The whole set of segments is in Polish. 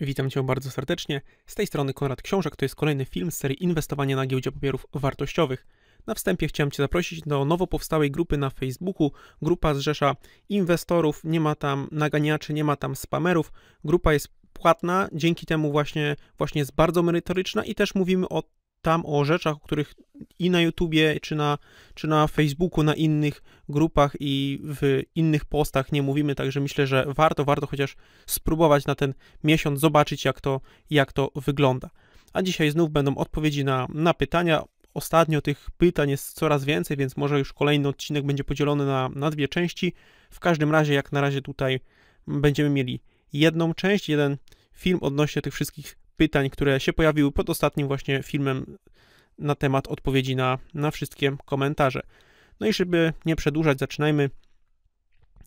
Witam Cię bardzo serdecznie. Z tej strony Konrad Książek, to jest kolejny film z serii Inwestowanie na giełdzie papierów wartościowych. Na wstępie chciałem Cię zaprosić do nowo powstałej grupy na Facebooku. Grupa zrzesza inwestorów, nie ma tam naganiaczy, nie ma tam spamerów. Grupa jest płatna, dzięki temu właśnie, właśnie jest bardzo merytoryczna i też mówimy o tam o rzeczach, o których i na YouTubie, czy na, czy na Facebooku, na innych grupach i w innych postach nie mówimy, także myślę, że warto, warto chociaż spróbować na ten miesiąc zobaczyć, jak to, jak to wygląda. A dzisiaj znów będą odpowiedzi na, na pytania. Ostatnio tych pytań jest coraz więcej, więc może już kolejny odcinek będzie podzielony na, na dwie części. W każdym razie, jak na razie tutaj będziemy mieli jedną część, jeden film odnośnie tych wszystkich pytań, które się pojawiły pod ostatnim właśnie filmem na temat odpowiedzi na, na wszystkie komentarze. No i żeby nie przedłużać, zaczynajmy.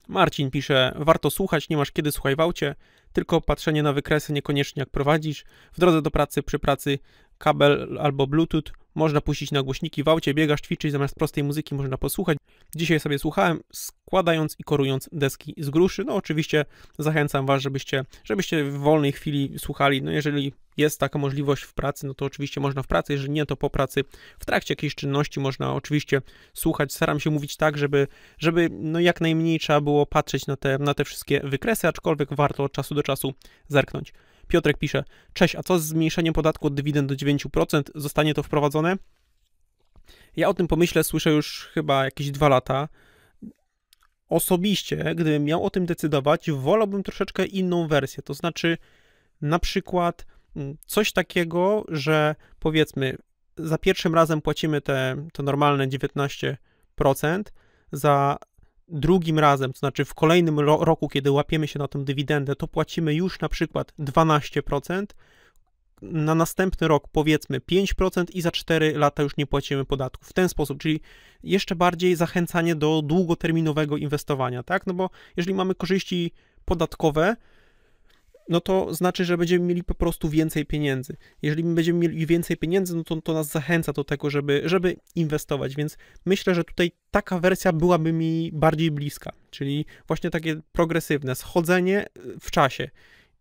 Marcin pisze, warto słuchać, nie masz kiedy słuchaj w aucie, tylko patrzenie na wykresy, niekoniecznie jak prowadzisz. W drodze do pracy, przy pracy, kabel albo bluetooth, można puścić na głośniki w aucie, biegasz, zamiast prostej muzyki można posłuchać. Dzisiaj sobie słuchałem, składając i korując deski z gruszy. No oczywiście zachęcam Was, żebyście, żebyście w wolnej chwili słuchali. No jeżeli jest taka możliwość w pracy, no to oczywiście można w pracy, jeżeli nie, to po pracy. W trakcie jakiejś czynności można oczywiście słuchać. Staram się mówić tak, żeby, żeby no jak najmniej trzeba było patrzeć na te, na te wszystkie wykresy, aczkolwiek warto od czasu do czasu zerknąć. Piotrek pisze, cześć, a co z zmniejszeniem podatku od dywidend do 9%? Zostanie to wprowadzone? Ja o tym pomyślę, słyszę już chyba jakieś dwa lata. Osobiście, gdybym miał o tym decydować, wolałbym troszeczkę inną wersję, to znaczy na przykład mm, coś takiego, że powiedzmy za pierwszym razem płacimy te, to normalne 19%, za drugim razem, to znaczy w kolejnym ro roku, kiedy łapiemy się na tą dywidendę, to płacimy już na przykład 12%, na następny rok powiedzmy 5% i za 4 lata już nie płacimy podatków. W ten sposób, czyli jeszcze bardziej zachęcanie do długoterminowego inwestowania, tak? No bo jeżeli mamy korzyści podatkowe, no to znaczy, że będziemy mieli po prostu więcej pieniędzy. Jeżeli będziemy mieli więcej pieniędzy, no to, to nas zachęca do tego, żeby, żeby inwestować, więc myślę, że tutaj taka wersja byłaby mi bardziej bliska, czyli właśnie takie progresywne schodzenie y, w czasie.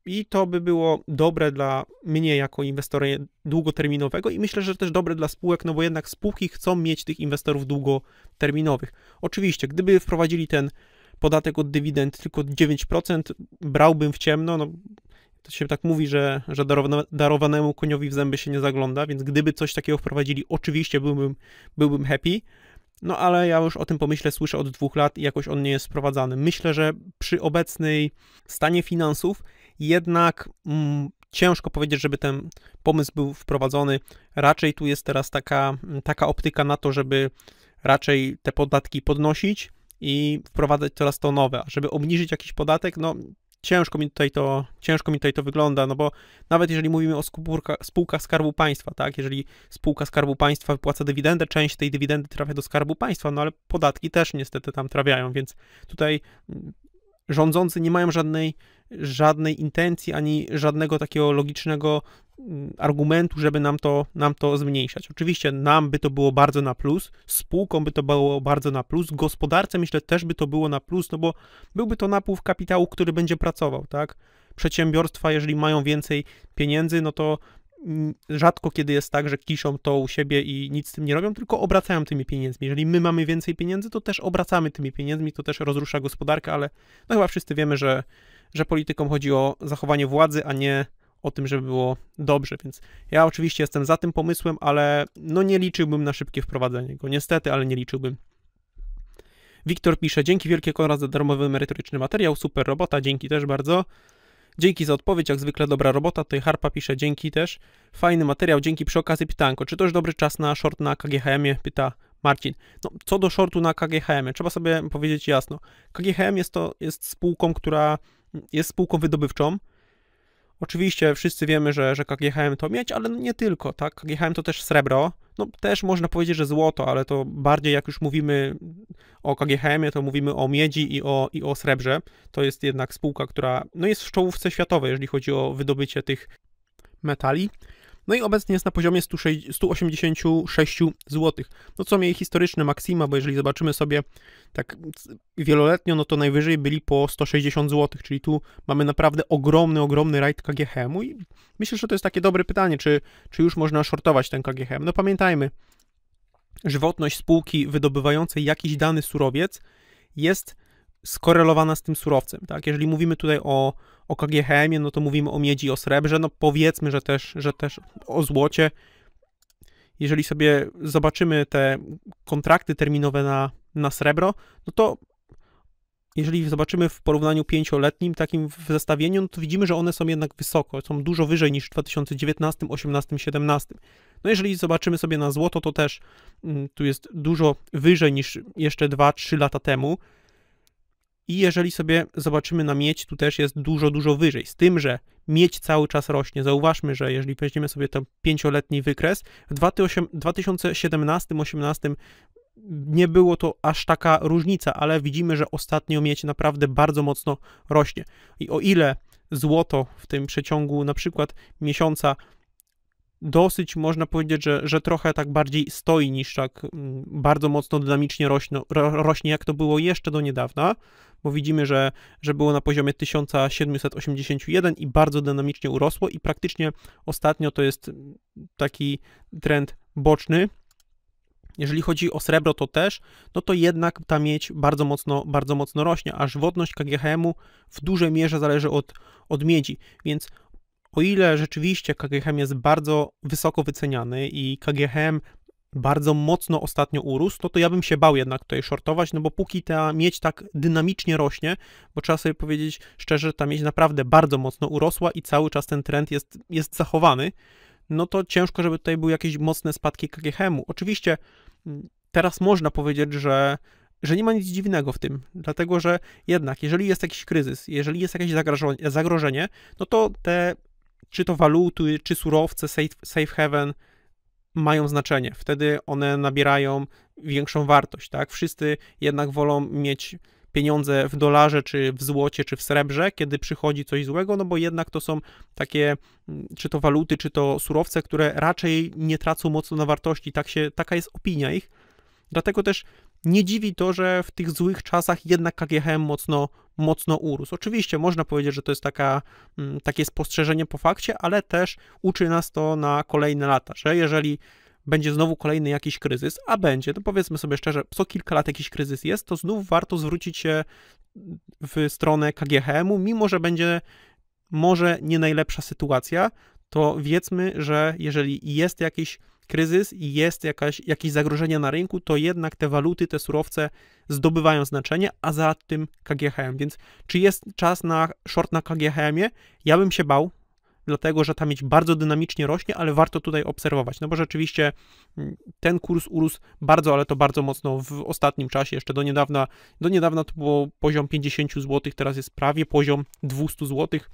I to by było dobre dla mnie jako inwestora długoterminowego i myślę, że też dobre dla spółek, no bo jednak spółki chcą mieć tych inwestorów długoterminowych. Oczywiście, gdyby wprowadzili ten podatek od dywidend tylko 9%, brałbym w ciemno, no to się tak mówi, że, że darowanemu koniowi w zęby się nie zagląda, więc gdyby coś takiego wprowadzili, oczywiście byłbym, byłbym happy, no ale ja już o tym pomyśle słyszę od dwóch lat i jakoś on nie jest wprowadzany. Myślę, że przy obecnej stanie finansów jednak mm, ciężko powiedzieć, żeby ten pomysł był wprowadzony. Raczej tu jest teraz taka, taka optyka na to, żeby raczej te podatki podnosić, i wprowadzać coraz to nowe. Żeby obniżyć jakiś podatek, no ciężko mi tutaj to, ciężko mi tutaj to wygląda, no bo nawet jeżeli mówimy o spółka, spółkach Skarbu Państwa, tak, jeżeli spółka Skarbu Państwa wypłaca dywidendę, część tej dywidendy trafia do Skarbu Państwa, no ale podatki też niestety tam trafiają, więc tutaj rządzący nie mają żadnej, żadnej intencji ani żadnego takiego logicznego mm, argumentu, żeby nam to, nam to zmniejszać. Oczywiście nam by to było bardzo na plus, spółkom by to było bardzo na plus, gospodarce myślę też by to było na plus, no bo byłby to napływ kapitału, który będzie pracował, tak? Przedsiębiorstwa, jeżeli mają więcej pieniędzy, no to rzadko kiedy jest tak, że kiszą to u siebie i nic z tym nie robią, tylko obracają tymi pieniędzmi. Jeżeli my mamy więcej pieniędzy, to też obracamy tymi pieniędzmi, to też rozrusza gospodarkę, ale no chyba wszyscy wiemy, że, że politykom chodzi o zachowanie władzy, a nie o tym, żeby było dobrze, więc ja oczywiście jestem za tym pomysłem, ale no nie liczyłbym na szybkie wprowadzenie go, niestety, ale nie liczyłbym. Wiktor pisze, dzięki wielkie Konrad za darmowy merytoryczny materiał, super robota, dzięki też bardzo. Dzięki za odpowiedź, jak zwykle dobra robota. Tutaj Harpa pisze dzięki też. Fajny materiał, dzięki przy okazji pytanko. Czy to już dobry czas na short na KGHM-ie? Pyta Marcin. No, co do shortu na KGHM, trzeba sobie powiedzieć jasno. KGHM jest to jest spółką, która jest spółką wydobywczą. Oczywiście wszyscy wiemy, że, że KGHM to mieć, ale nie tylko, tak? KGHM to też srebro no też można powiedzieć, że złoto, ale to bardziej jak już mówimy o kghm to mówimy o miedzi i o, i o srebrze. To jest jednak spółka, która no jest w czołówce światowej, jeżeli chodzi o wydobycie tych metali. No i obecnie jest na poziomie 186 zł. No co mieli historyczne maksima, bo jeżeli zobaczymy sobie tak wieloletnio, no to najwyżej byli po 160 zł, czyli tu mamy naprawdę ogromny, ogromny rajd KGHM-u i myślę, że to jest takie dobre pytanie, czy, czy już można shortować ten KGHM. No pamiętajmy, żywotność spółki wydobywającej jakiś dany surowiec jest skorelowana z tym surowcem, tak? Jeżeli mówimy tutaj o o KGHM-ie, no to mówimy o miedzi, o srebrze, no powiedzmy, że też, że też o złocie. Jeżeli sobie zobaczymy te kontrakty terminowe na, na srebro, no to jeżeli zobaczymy w porównaniu pięcioletnim, takim w zestawieniu, no to widzimy, że one są jednak wysoko, są dużo wyżej niż w 2019, 2018, 2017. No jeżeli zobaczymy sobie na złoto, to też mm, tu jest dużo wyżej niż jeszcze 2-3 lata temu. I jeżeli sobie zobaczymy na miedź, tu też jest dużo, dużo wyżej. Z tym, że miedź cały czas rośnie. Zauważmy, że jeżeli weźmiemy sobie ten pięcioletni wykres, w 2017-2018 nie było to aż taka różnica, ale widzimy, że ostatnio miedź naprawdę bardzo mocno rośnie. I o ile złoto w tym przeciągu na przykład miesiąca dosyć, można powiedzieć, że, że trochę tak bardziej stoi niż tak mm, bardzo mocno dynamicznie rośnie, rośnie, jak to było jeszcze do niedawna, bo widzimy, że, że było na poziomie 1781 i bardzo dynamicznie urosło i praktycznie ostatnio to jest taki trend boczny, jeżeli chodzi o srebro, to też, no to jednak ta miedź bardzo mocno, bardzo mocno rośnie, aż wodność KGHM-u w dużej mierze zależy od, od miedzi, więc o ile rzeczywiście KGHM jest bardzo wysoko wyceniany i KGHM bardzo mocno ostatnio urósł, no to ja bym się bał jednak tutaj shortować, no bo póki ta miedź tak dynamicznie rośnie, bo trzeba sobie powiedzieć szczerze, ta miedź naprawdę bardzo mocno urosła i cały czas ten trend jest, jest zachowany, no to ciężko, żeby tutaj były jakieś mocne spadki KGHM-u. Oczywiście mm, teraz można powiedzieć, że że nie ma nic dziwnego w tym, dlatego że jednak, jeżeli jest jakiś kryzys, jeżeli jest jakieś zagrożenie, no to te czy to waluty, czy surowce safe, haven mają znaczenie. Wtedy one nabierają większą wartość, tak? Wszyscy jednak wolą mieć pieniądze w dolarze, czy w złocie, czy w srebrze, kiedy przychodzi coś złego, no bo jednak to są takie, czy to waluty, czy to surowce, które raczej nie tracą mocno na wartości. Tak się, taka jest opinia ich. Dlatego też nie dziwi to, że w tych złych czasach jednak KGHM mocno, mocno urósł. Oczywiście można powiedzieć, że to jest taka, mm, takie spostrzeżenie po fakcie, ale też uczy nas to na kolejne lata, że jeżeli będzie znowu kolejny jakiś kryzys, a będzie, to powiedzmy sobie szczerze, co kilka lat jakiś kryzys jest, to znów warto zwrócić się w stronę KGHM-u, mimo że będzie może nie najlepsza sytuacja, to wiedzmy, że jeżeli jest jakiś kryzys i jest jakaś, jakieś zagrożenie na rynku, to jednak te waluty, te surowce zdobywają znaczenie, a za tym KGHM. Więc czy jest czas na short na kghm Ja bym się bał, dlatego że ta mieć bardzo dynamicznie rośnie, ale warto tutaj obserwować, no bo rzeczywiście mm, ten kurs urósł bardzo, ale to bardzo mocno w ostatnim czasie, jeszcze do niedawna, do niedawna to było poziom 50 zł, teraz jest prawie poziom 200 złotych,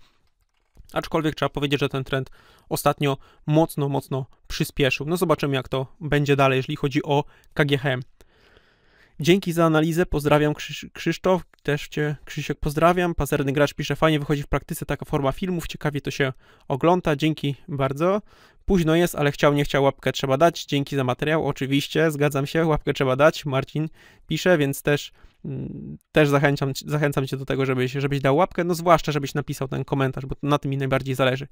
Aczkolwiek trzeba powiedzieć, że ten trend ostatnio mocno, mocno przyspieszył. No zobaczymy, jak to będzie dalej, jeżeli chodzi o KGHM. Dzięki za analizę, pozdrawiam Krzysztof, też Cię Krzysiek pozdrawiam. Pazerny gracz pisze, fajnie wychodzi w praktyce taka forma filmów, ciekawie to się ogląda, dzięki bardzo. Późno jest, ale chciał, nie chciał, łapkę trzeba dać, dzięki za materiał, oczywiście, zgadzam się, łapkę trzeba dać, Marcin pisze, więc też Mm, też zachęcam, zachęcam cię do tego, żebyś, żebyś dał łapkę, no zwłaszcza żebyś napisał ten komentarz, bo na tym mi najbardziej zależy.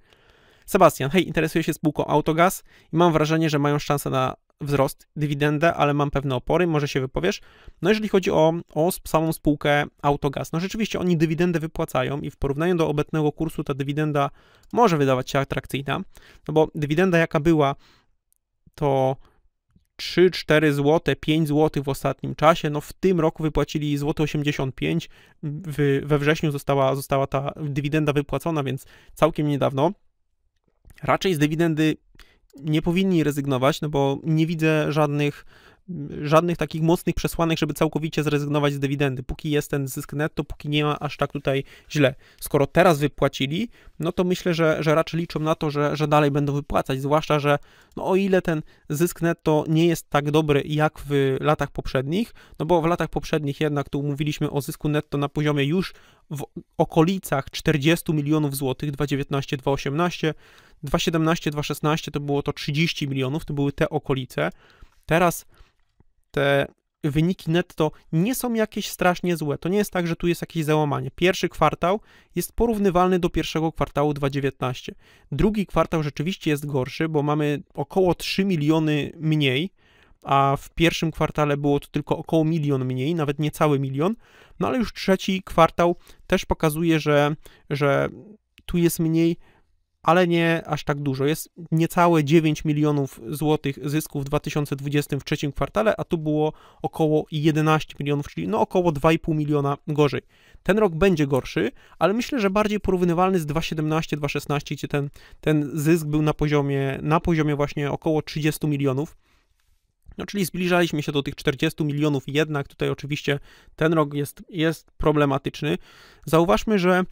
Sebastian, hej, interesuję się spółką Autogaz i mam wrażenie, że mają szansę na wzrost, dywidendę, ale mam pewne opory, może się wypowiesz. No jeżeli chodzi o, o samą spółkę Autogaz, no rzeczywiście oni dywidendę wypłacają i w porównaniu do obecnego kursu ta dywidenda może wydawać się atrakcyjna, no bo dywidenda jaka była, to 3-4 zł, 5 zł w ostatnim czasie. No w tym roku wypłacili złoty 85. W, we wrześniu została, została ta dywidenda wypłacona, więc całkiem niedawno. Raczej z dywidendy nie powinni rezygnować, no bo nie widzę żadnych żadnych takich mocnych przesłanek, żeby całkowicie zrezygnować z dywidendy. Póki jest ten zysk netto, póki nie ma aż tak tutaj źle. Skoro teraz wypłacili, no to myślę, że, że raczej liczą na to, że, że dalej będą wypłacać, zwłaszcza, że no o ile ten zysk netto nie jest tak dobry jak w latach poprzednich, no bo w latach poprzednich jednak tu mówiliśmy o zysku netto na poziomie już w okolicach 40 milionów złotych, 219, 2018, 217, 2016 to było to 30 milionów, to były te okolice. Teraz te wyniki netto nie są jakieś strasznie złe. To nie jest tak, że tu jest jakieś załamanie. Pierwszy kwartał jest porównywalny do pierwszego kwartału 2019. Drugi kwartał rzeczywiście jest gorszy, bo mamy około 3 miliony mniej, a w pierwszym kwartale było to tylko około milion mniej, nawet niecały milion. No ale już trzeci kwartał też pokazuje, że, że tu jest mniej ale nie aż tak dużo. Jest niecałe 9 milionów złotych zysków w 2020 w trzecim kwartale, a tu było około 11 milionów, czyli no około 2,5 miliona gorzej. Ten rok będzie gorszy, ale myślę, że bardziej porównywalny z 2017-2016, gdzie ten, ten zysk był na poziomie, na poziomie właśnie około 30 milionów. No, czyli zbliżaliśmy się do tych 40 milionów, jednak tutaj oczywiście ten rok jest, jest problematyczny. Zauważmy, że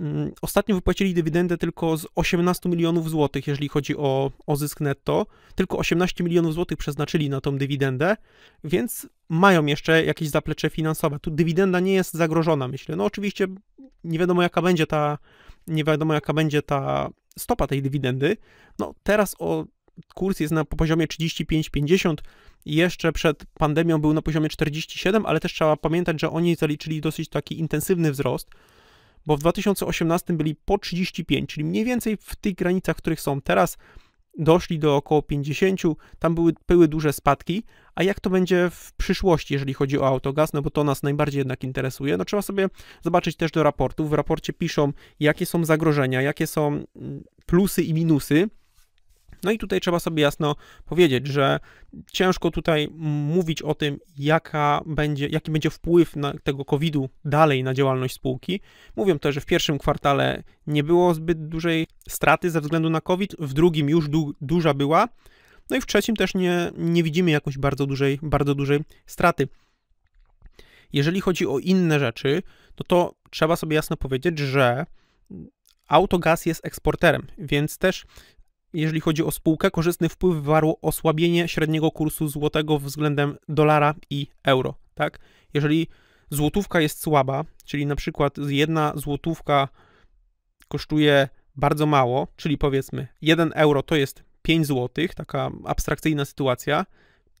Mm, ostatnio wypłacili dywidendę tylko z 18 milionów złotych, jeżeli chodzi o, o zysk netto. Tylko 18 milionów złotych przeznaczyli na tą dywidendę, więc mają jeszcze jakieś zaplecze finansowe. Tu dywidenda nie jest zagrożona, myślę. No oczywiście nie wiadomo jaka będzie ta, nie wiadomo jaka będzie ta stopa tej dywidendy. No teraz o kurs jest na poziomie 35,50. Jeszcze przed pandemią był na poziomie 47, ale też trzeba pamiętać, że oni zaliczyli dosyć taki intensywny wzrost bo w 2018 byli po 35, czyli mniej więcej w tych granicach, w których są teraz, doszli do około 50, tam były, były duże spadki, a jak to będzie w przyszłości, jeżeli chodzi o autogaz, no bo to nas najbardziej jednak interesuje, no trzeba sobie zobaczyć też do raportu, w raporcie piszą, jakie są zagrożenia, jakie są mm, plusy i minusy, no i tutaj trzeba sobie jasno powiedzieć, że ciężko tutaj mówić o tym, jaka będzie, jaki będzie wpływ na tego COVID-u dalej na działalność spółki. Mówią też, że w pierwszym kwartale nie było zbyt dużej straty ze względu na COVID, w drugim już du duża była, no i w trzecim też nie, nie widzimy jakoś bardzo dużej, bardzo dużej straty. Jeżeli chodzi o inne rzeczy, no to trzeba sobie jasno powiedzieć, że Autogaz jest eksporterem, więc też jeżeli chodzi o spółkę, korzystny wpływ wywarło osłabienie średniego kursu złotego względem dolara i euro, tak? Jeżeli złotówka jest słaba, czyli na przykład jedna złotówka kosztuje bardzo mało, czyli powiedzmy 1 euro to jest 5 złotych, taka abstrakcyjna sytuacja,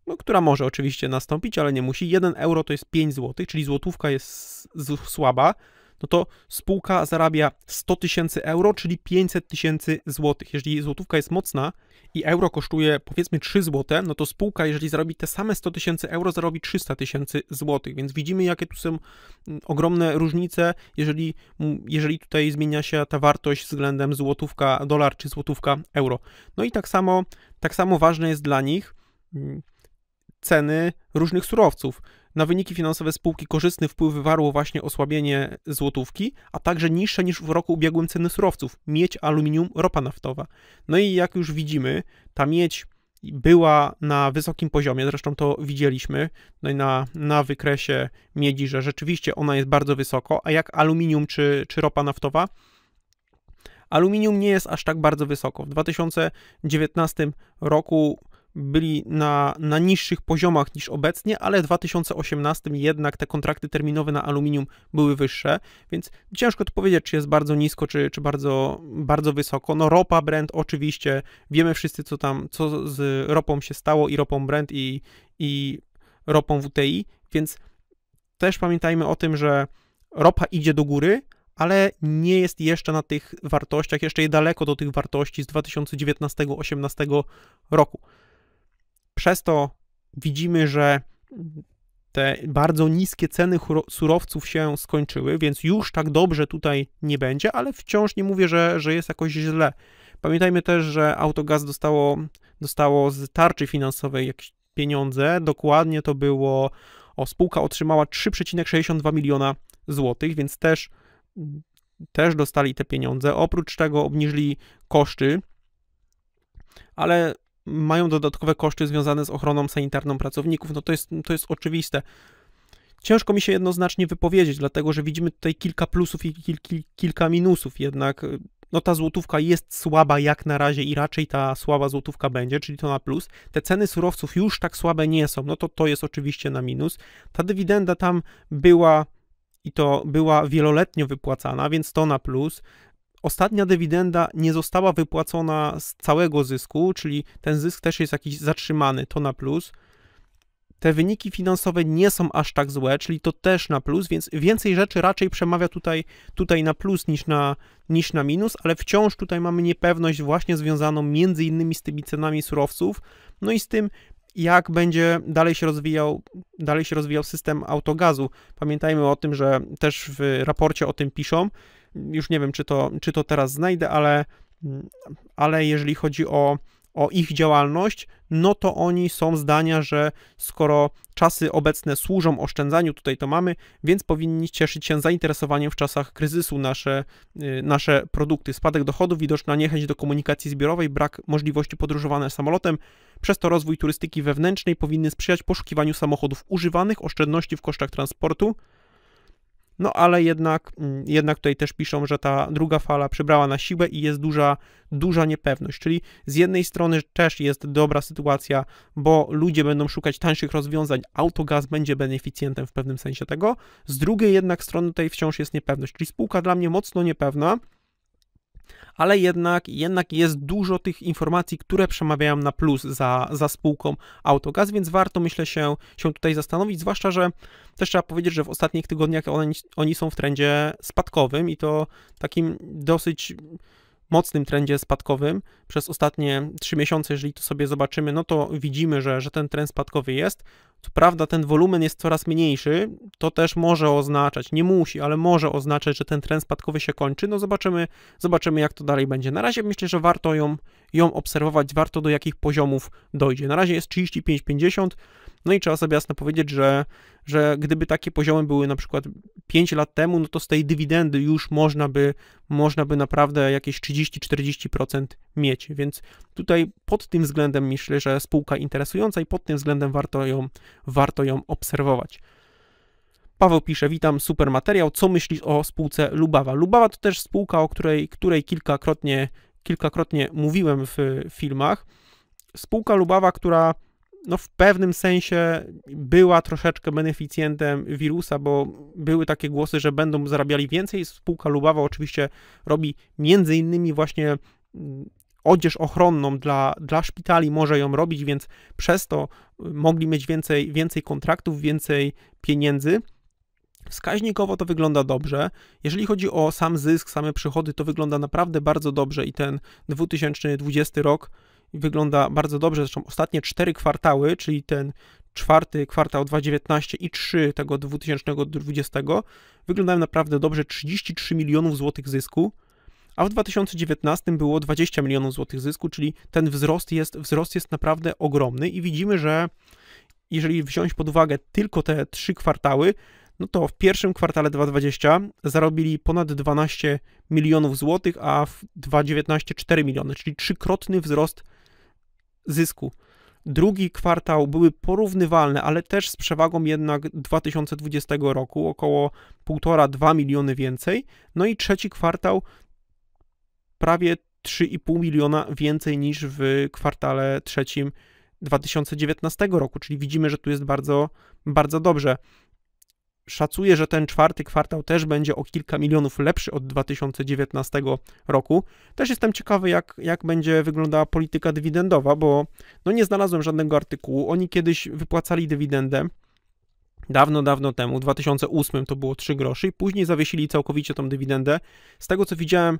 no, która może oczywiście nastąpić, ale nie musi. 1 euro to jest 5 złotych, czyli złotówka jest słaba, no to spółka zarabia 100 tysięcy euro, czyli 500 tysięcy złotych. Jeżeli złotówka jest mocna i euro kosztuje powiedzmy 3 złote, no to spółka, jeżeli zarobi te same 100 tysięcy euro, zarobi 300 tysięcy złotych, więc widzimy, jakie tu są mm, ogromne różnice, jeżeli, mm, jeżeli tutaj zmienia się ta wartość względem złotówka dolar czy złotówka euro. No i tak samo, tak samo ważne jest dla nich mm, ceny różnych surowców. Na wyniki finansowe spółki korzystny wpływ wywarło właśnie osłabienie złotówki, a także niższe niż w roku ubiegłym ceny surowców miedź, aluminium, ropa naftowa. No i jak już widzimy, ta miedź była na wysokim poziomie, zresztą to widzieliśmy no i na, na wykresie miedzi, że rzeczywiście ona jest bardzo wysoko, a jak aluminium czy, czy ropa naftowa, aluminium nie jest aż tak bardzo wysoko. W 2019 roku byli na, na niższych poziomach niż obecnie, ale w 2018 jednak te kontrakty terminowe na aluminium były wyższe, więc ciężko tu powiedzieć, czy jest bardzo nisko, czy, czy bardzo, bardzo wysoko. No ropa, Brent oczywiście, wiemy wszyscy, co tam, co z ropą się stało i ropą Brent i, i ropą WTI, więc też pamiętajmy o tym, że ropa idzie do góry, ale nie jest jeszcze na tych wartościach, jeszcze jest daleko do tych wartości z 2019-2018 roku. Przez to widzimy, że te bardzo niskie ceny surowców się skończyły, więc już tak dobrze tutaj nie będzie, ale wciąż nie mówię, że, że jest jakoś źle. Pamiętajmy też, że Autogaz dostało, dostało z tarczy finansowej jakieś pieniądze, dokładnie to było, o, spółka otrzymała 3,62 miliona złotych, więc też, też dostali te pieniądze. Oprócz tego obniżyli koszty, ale mają dodatkowe koszty związane z ochroną sanitarną pracowników. No to jest, to jest oczywiste. Ciężko mi się jednoznacznie wypowiedzieć, dlatego że widzimy tutaj kilka plusów i kil, kil, kilka minusów, jednak y, no ta złotówka jest słaba jak na razie i raczej ta słaba złotówka będzie, czyli to na plus. Te ceny surowców już tak słabe nie są, no to to jest oczywiście na minus. Ta dywidenda tam była i to była wieloletnio wypłacana, więc to na plus ostatnia dywidenda nie została wypłacona z całego zysku, czyli ten zysk też jest jakiś zatrzymany, to na plus. Te wyniki finansowe nie są aż tak złe, czyli to też na plus, więc więcej rzeczy raczej przemawia tutaj, tutaj na plus niż na, niż na minus, ale wciąż tutaj mamy niepewność właśnie związaną między innymi z tymi cenami surowców, no i z tym, jak będzie dalej się rozwijał, dalej się rozwijał system autogazu. Pamiętajmy o tym, że też w raporcie o tym piszą, już nie wiem, czy to, czy to teraz znajdę, ale, ale jeżeli chodzi o, o ich działalność, no to oni są zdania, że skoro czasy obecne służą oszczędzaniu, tutaj to mamy, więc powinni cieszyć się zainteresowaniem w czasach kryzysu nasze, y, nasze produkty. Spadek dochodów, widoczna niechęć do komunikacji zbiorowej, brak możliwości podróżowania samolotem, przez to rozwój turystyki wewnętrznej powinny sprzyjać poszukiwaniu samochodów używanych, oszczędności w kosztach transportu, no ale jednak, mm, jednak tutaj też piszą, że ta druga fala przybrała na siłę i jest duża, duża niepewność. Czyli z jednej strony też jest dobra sytuacja, bo ludzie będą szukać tańszych rozwiązań, autogaz będzie beneficjentem w pewnym sensie tego. Z drugiej jednak strony tutaj wciąż jest niepewność. Czyli spółka dla mnie mocno niepewna ale jednak, jednak jest dużo tych informacji, które przemawiają na plus za, za spółką Autogaz, więc warto myślę się, się tutaj zastanowić, zwłaszcza, że też trzeba powiedzieć, że w ostatnich tygodniach oni, oni są w trendzie spadkowym i to takim dosyć mocnym trendzie spadkowym przez ostatnie 3 miesiące, jeżeli to sobie zobaczymy, no to widzimy, że, że ten trend spadkowy jest. Co prawda ten wolumen jest coraz mniejszy, to też może oznaczać, nie musi, ale może oznaczać, że ten trend spadkowy się kończy. No zobaczymy, zobaczymy jak to dalej będzie. Na razie myślę, że warto ją, ją obserwować, warto do jakich poziomów dojdzie. Na razie jest 35,50 no i trzeba sobie jasno powiedzieć, że, że gdyby takie poziomy były na przykład 5 lat temu, no to z tej dywidendy już można by, można by naprawdę jakieś 30-40% mieć. Więc tutaj pod tym względem myślę, że spółka interesująca i pod tym względem warto ją, warto ją obserwować. Paweł pisze, witam, super materiał. Co myślisz o spółce Lubawa? Lubawa to też spółka, o której, której kilkakrotnie, kilkakrotnie mówiłem w filmach. Spółka Lubawa, która no w pewnym sensie była troszeczkę beneficjentem wirusa, bo były takie głosy, że będą zarabiali więcej. Spółka Lubawa oczywiście robi między innymi właśnie mm, odzież ochronną dla, dla szpitali, może ją robić, więc przez to y, mogli mieć więcej, więcej kontraktów, więcej pieniędzy. Wskaźnikowo to wygląda dobrze. Jeżeli chodzi o sam zysk, same przychody, to wygląda naprawdę bardzo dobrze i ten 2020 rok wygląda bardzo dobrze. Zresztą ostatnie cztery kwartały, czyli ten czwarty kwartał 2019 i 3 tego 2020 wyglądają naprawdę dobrze. 33 milionów złotych zysku, a w 2019 było 20 milionów złotych zysku, czyli ten wzrost jest, wzrost jest naprawdę ogromny i widzimy, że jeżeli wziąć pod uwagę tylko te trzy kwartały, no to w pierwszym kwartale 2020 zarobili ponad 12 milionów złotych, a w 2019 4 miliony, czyli trzykrotny wzrost zysku. Drugi kwartał były porównywalne, ale też z przewagą jednak 2020 roku, około 1,5-2 miliony więcej. No i trzeci kwartał prawie 3,5 miliona więcej niż w kwartale trzecim 2019 roku, czyli widzimy, że tu jest bardzo, bardzo dobrze szacuje, że ten czwarty kwartał też będzie o kilka milionów lepszy od 2019 roku. Też jestem ciekawy, jak, jak będzie wyglądała polityka dywidendowa, bo no nie znalazłem żadnego artykułu. Oni kiedyś wypłacali dywidendę dawno, dawno temu, w 2008 to było 3 groszy i później zawiesili całkowicie tą dywidendę. Z tego co widziałem,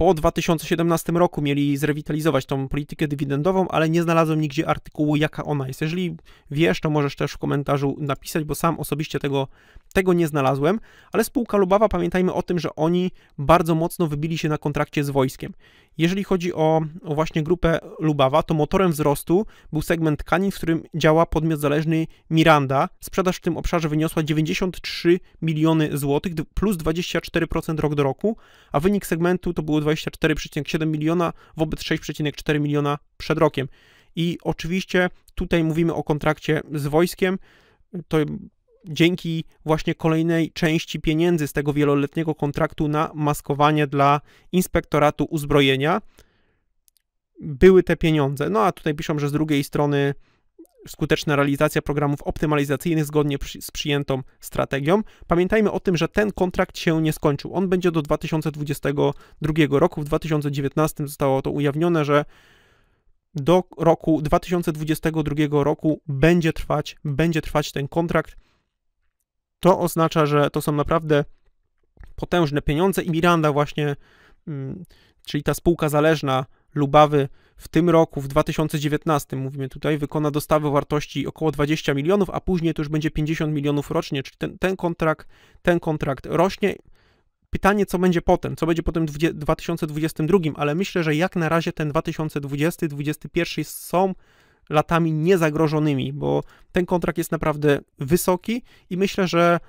po 2017 roku mieli zrewitalizować tą politykę dywidendową, ale nie znalazłem nigdzie artykułu, jaka ona jest. Jeżeli wiesz, to możesz też w komentarzu napisać, bo sam osobiście tego, tego nie znalazłem, ale spółka Lubawa, pamiętajmy o tym, że oni bardzo mocno wybili się na kontrakcie z wojskiem. Jeżeli chodzi o, o, właśnie grupę Lubawa, to motorem wzrostu był segment tkanin, w którym działa podmiot zależny Miranda. Sprzedaż w tym obszarze wyniosła 93 miliony złotych, plus 24% rok do roku, a wynik segmentu to było 24,7 miliona wobec 6,4 miliona przed rokiem. I oczywiście tutaj mówimy o kontrakcie z wojskiem. To dzięki właśnie kolejnej części pieniędzy z tego wieloletniego kontraktu na maskowanie dla inspektoratu uzbrojenia były te pieniądze. No a tutaj piszą, że z drugiej strony skuteczna realizacja programów optymalizacyjnych zgodnie z przyjętą strategią. Pamiętajmy o tym, że ten kontrakt się nie skończył. On będzie do 2022 roku. W 2019 zostało to ujawnione, że do roku 2022 roku będzie trwać, będzie trwać ten kontrakt to oznacza, że to są naprawdę potężne pieniądze i Miranda właśnie, mm, czyli ta spółka zależna Lubawy w tym roku, w 2019, mówimy tutaj, wykona dostawy wartości około 20 milionów, a później to już będzie 50 milionów rocznie, czyli ten, ten kontrakt, ten kontrakt rośnie. Pytanie, co będzie potem, co będzie potem w 2022, ale myślę, że jak na razie ten 2020-2021 są latami niezagrożonymi, bo ten kontrakt jest naprawdę wysoki i myślę, że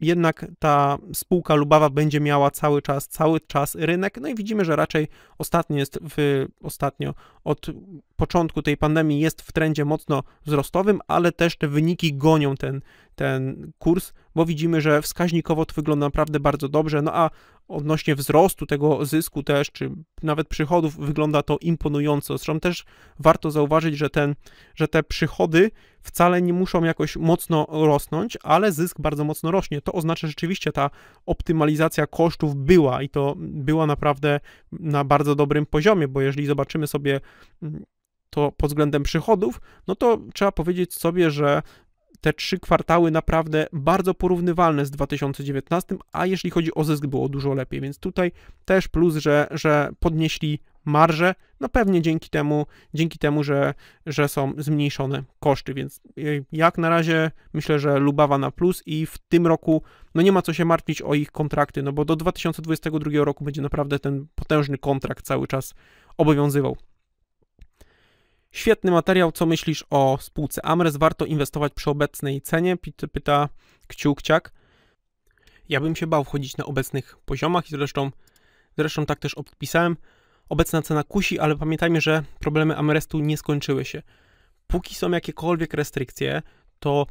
jednak ta spółka Lubawa będzie miała cały czas, cały czas rynek. No i widzimy, że raczej ostatnio jest w, ostatnio od początku tej pandemii jest w trendzie mocno wzrostowym, ale też te wyniki gonią ten, ten kurs, bo widzimy, że wskaźnikowo to wygląda naprawdę bardzo dobrze, no a odnośnie wzrostu tego zysku też, czy nawet przychodów, wygląda to imponująco. Zresztą też warto zauważyć, że, ten, że te przychody wcale nie muszą jakoś mocno rosnąć, ale zysk bardzo mocno rośnie. To oznacza, że rzeczywiście ta optymalizacja kosztów była i to była naprawdę na bardzo dobrym poziomie, bo jeżeli zobaczymy sobie mm, to pod względem przychodów, no to trzeba powiedzieć sobie, że te trzy kwartały naprawdę bardzo porównywalne z 2019, a jeśli chodzi o zysk było dużo lepiej, więc tutaj też plus, że, że podnieśli marże, no pewnie dzięki temu, dzięki temu że, że są zmniejszone koszty, więc y, jak na razie myślę, że Lubawa na plus i w tym roku no nie ma co się martwić o ich kontrakty, no bo do 2022 roku będzie naprawdę ten potężny kontrakt cały czas obowiązywał. Świetny materiał, co myślisz o spółce Amres? Warto inwestować przy obecnej cenie? Pyta Kciukciak. Ja bym się bał wchodzić na obecnych poziomach i zresztą, zresztą tak też odpisałem. Obecna cena kusi, ale pamiętajmy, że problemy Amrestu nie skończyły się. Póki są jakiekolwiek restrykcje, to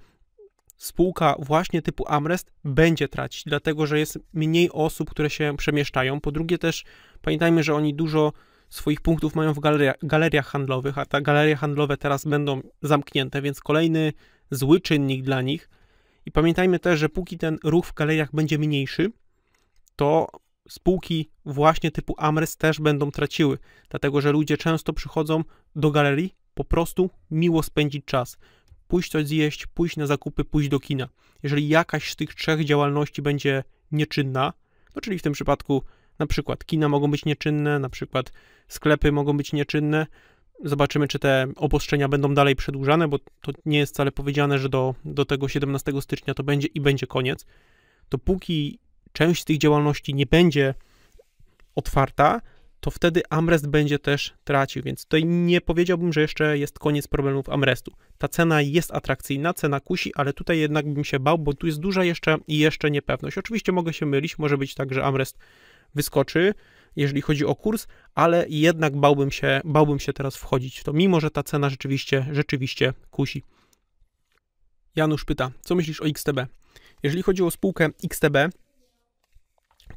spółka właśnie typu Amrest będzie tracić, dlatego że jest mniej osób, które się przemieszczają. Po drugie też pamiętajmy, że oni dużo swoich punktów mają w galeria, galeriach handlowych, a te galerie handlowe teraz będą zamknięte, więc kolejny zły czynnik dla nich. I pamiętajmy też, że póki ten ruch w galeriach będzie mniejszy, to spółki właśnie typu Amres też będą traciły, dlatego że ludzie często przychodzą do galerii po prostu miło spędzić czas. Pójść coś zjeść, pójść na zakupy, pójść do kina. Jeżeli jakaś z tych trzech działalności będzie nieczynna, no czyli w tym przypadku na przykład kina mogą być nieczynne, na przykład sklepy mogą być nieczynne. Zobaczymy, czy te obostrzenia będą dalej przedłużane, bo to nie jest wcale powiedziane, że do, do tego 17 stycznia to będzie i będzie koniec. Dopóki część tych działalności nie będzie otwarta, to wtedy Amrest będzie też tracił, więc tutaj nie powiedziałbym, że jeszcze jest koniec problemów Amrestu. Ta cena jest atrakcyjna, cena kusi, ale tutaj jednak bym się bał, bo tu jest duża jeszcze i jeszcze niepewność. Oczywiście mogę się mylić, może być tak, że Amrest wyskoczy, jeżeli chodzi o kurs, ale jednak bałbym się, bałbym się teraz wchodzić w to, mimo że ta cena rzeczywiście, rzeczywiście kusi. Janusz pyta, co myślisz o XTB? Jeżeli chodzi o spółkę XTB,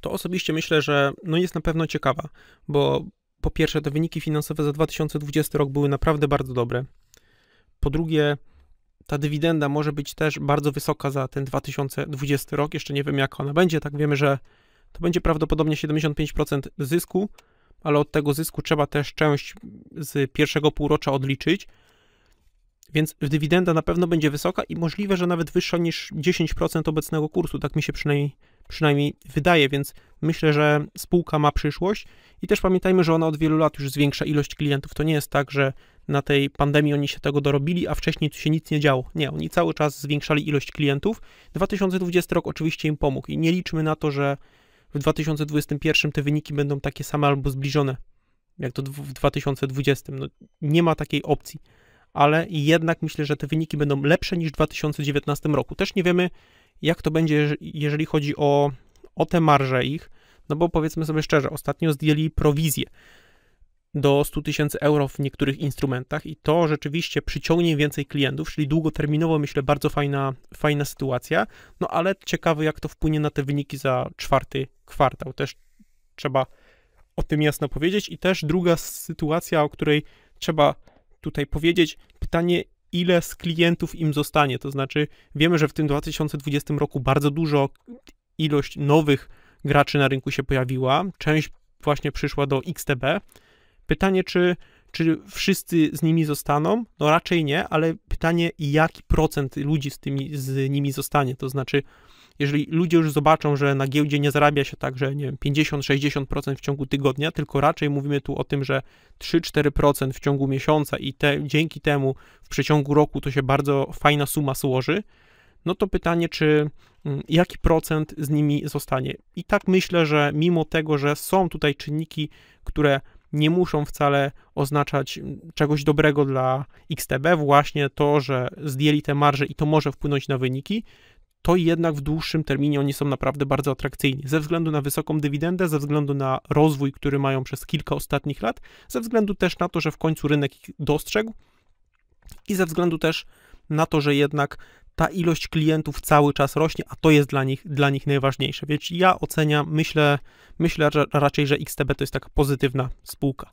to osobiście myślę, że no jest na pewno ciekawa, bo po pierwsze te wyniki finansowe za 2020 rok były naprawdę bardzo dobre. Po drugie, ta dywidenda może być też bardzo wysoka za ten 2020 rok. Jeszcze nie wiem, jak ona będzie. Tak wiemy, że to będzie prawdopodobnie 75% zysku, ale od tego zysku trzeba też część z pierwszego półrocza odliczyć. Więc dywidenda na pewno będzie wysoka i możliwe, że nawet wyższa niż 10% obecnego kursu. Tak mi się przynajmniej, przynajmniej wydaje, więc myślę, że spółka ma przyszłość. I też pamiętajmy, że ona od wielu lat już zwiększa ilość klientów. To nie jest tak, że na tej pandemii oni się tego dorobili, a wcześniej tu się nic nie działo. Nie, oni cały czas zwiększali ilość klientów. 2020 rok oczywiście im pomógł i nie liczmy na to, że w 2021 te wyniki będą takie same albo zbliżone, jak to w 2020. No, nie ma takiej opcji, ale jednak myślę, że te wyniki będą lepsze niż w 2019 roku. Też nie wiemy, jak to będzie, jeżeli chodzi o, o te marże ich, no bo powiedzmy sobie szczerze, ostatnio zdjęli prowizję, do 100 tysięcy euro w niektórych instrumentach i to rzeczywiście przyciągnie więcej klientów, czyli długoterminowo myślę bardzo fajna, fajna sytuacja, no ale ciekawe jak to wpłynie na te wyniki za czwarty kwartał, też trzeba o tym jasno powiedzieć i też druga sytuacja, o której trzeba tutaj powiedzieć, pytanie ile z klientów im zostanie, to znaczy wiemy, że w tym 2020 roku bardzo dużo ilość nowych graczy na rynku się pojawiła, część właśnie przyszła do XTB, Pytanie, czy, czy wszyscy z nimi zostaną? No raczej nie, ale pytanie, jaki procent ludzi z, tymi, z nimi zostanie? To znaczy, jeżeli ludzie już zobaczą, że na giełdzie nie zarabia się tak, że nie wiem, 50-60% w ciągu tygodnia, tylko raczej mówimy tu o tym, że 3-4% w ciągu miesiąca i te, dzięki temu w przeciągu roku to się bardzo fajna suma złoży, no to pytanie, czy mm, jaki procent z nimi zostanie. I tak myślę, że mimo tego, że są tutaj czynniki, które nie muszą wcale oznaczać mm, czegoś dobrego dla XTB, właśnie to, że zdjęli te marże i to może wpłynąć na wyniki, to jednak w dłuższym terminie oni są naprawdę bardzo atrakcyjni. Ze względu na wysoką dywidendę, ze względu na rozwój, który mają przez kilka ostatnich lat, ze względu też na to, że w końcu rynek ich dostrzegł i ze względu też na to, że jednak ta ilość klientów cały czas rośnie, a to jest dla nich, dla nich najważniejsze. Więc ja oceniam, myślę, myślę że raczej, że XTB to jest taka pozytywna spółka.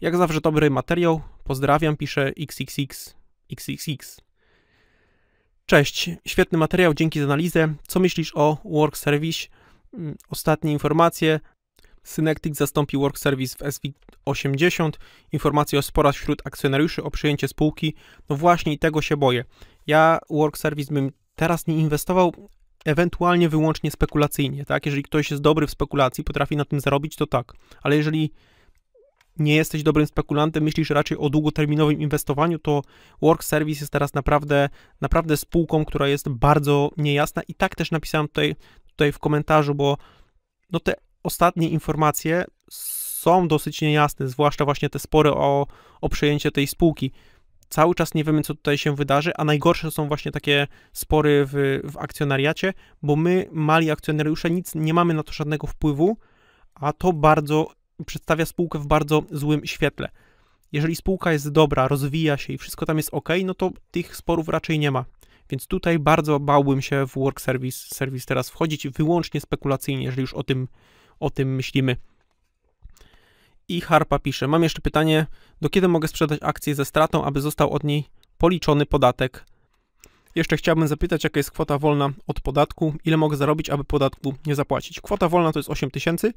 Jak zawsze dobry materiał, pozdrawiam, pisze XXX, XXX. Cześć, świetny materiał, dzięki za analizę. Co myślisz o Work Service? Mm, ostatnie informacje, Synectic zastąpi Work Service w SV80. Informacje o spora wśród akcjonariuszy o przyjęcie spółki. No właśnie, tego się boję. Ja Work Service bym teraz nie inwestował, ewentualnie wyłącznie spekulacyjnie, tak? Jeżeli ktoś jest dobry w spekulacji, potrafi na tym zarobić, to tak. Ale jeżeli nie jesteś dobrym spekulantem, myślisz raczej o długoterminowym inwestowaniu, to Work Service jest teraz naprawdę, naprawdę spółką, która jest bardzo niejasna i tak też napisałem tutaj, tutaj w komentarzu, bo no te ostatnie informacje są dosyć niejasne, zwłaszcza właśnie te spory o, o przejęcie tej spółki. Cały czas nie wiemy, co tutaj się wydarzy, a najgorsze są właśnie takie spory w, w akcjonariacie, bo my, mali akcjonariusze, nic nie mamy na to żadnego wpływu, a to bardzo przedstawia spółkę w bardzo złym świetle. Jeżeli spółka jest dobra, rozwija się i wszystko tam jest ok, no to tych sporów raczej nie ma. Więc tutaj bardzo bałbym się w work service, serwis teraz wchodzić wyłącznie spekulacyjnie, jeżeli już o tym o tym myślimy. I Harpa pisze, mam jeszcze pytanie, do kiedy mogę sprzedać akcję ze stratą, aby został od niej policzony podatek? Jeszcze chciałbym zapytać, jaka jest kwota wolna od podatku, ile mogę zarobić, aby podatku nie zapłacić. Kwota wolna to jest 8 tysięcy,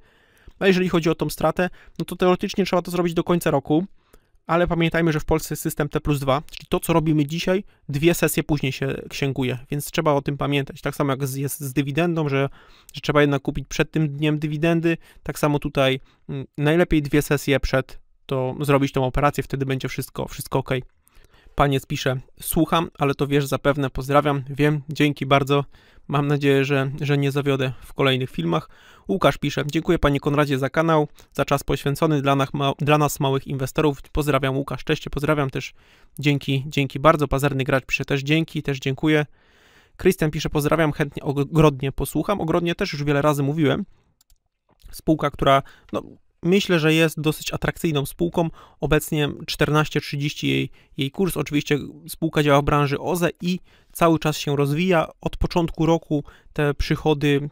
a jeżeli chodzi o tą stratę, no to teoretycznie trzeba to zrobić do końca roku, ale pamiętajmy, że w Polsce jest system T plus 2, czyli to, co robimy dzisiaj, dwie sesje później się księguje, więc trzeba o tym pamiętać. Tak samo jak z, jest z dywidendą, że, że trzeba jednak kupić przed tym dniem dywidendy, tak samo tutaj m, mm, najlepiej dwie sesje przed to zrobić tą operację, wtedy będzie wszystko, wszystko ok. Paniec pisze, słucham, ale to wiesz zapewne, pozdrawiam, wiem, dzięki bardzo. Mam nadzieję, że, że nie zawiodę w kolejnych filmach. Łukasz pisze, dziękuję panie Konradzie za kanał, za czas poświęcony dla nas, ma, dla nas małych inwestorów. Pozdrawiam Łukasz, cześć, pozdrawiam też, dzięki, dzięki bardzo. Pazerny Gracz pisze też dzięki, też dziękuję. Krystian pisze, pozdrawiam, chętnie ogrodnie posłucham. Ogrodnie też już wiele razy mówiłem. Spółka, która no, myślę, że jest dosyć atrakcyjną spółką. Obecnie 14,30 jej, jej kurs. Oczywiście spółka działa w branży OZE i cały czas się rozwija. Od początku roku te przychody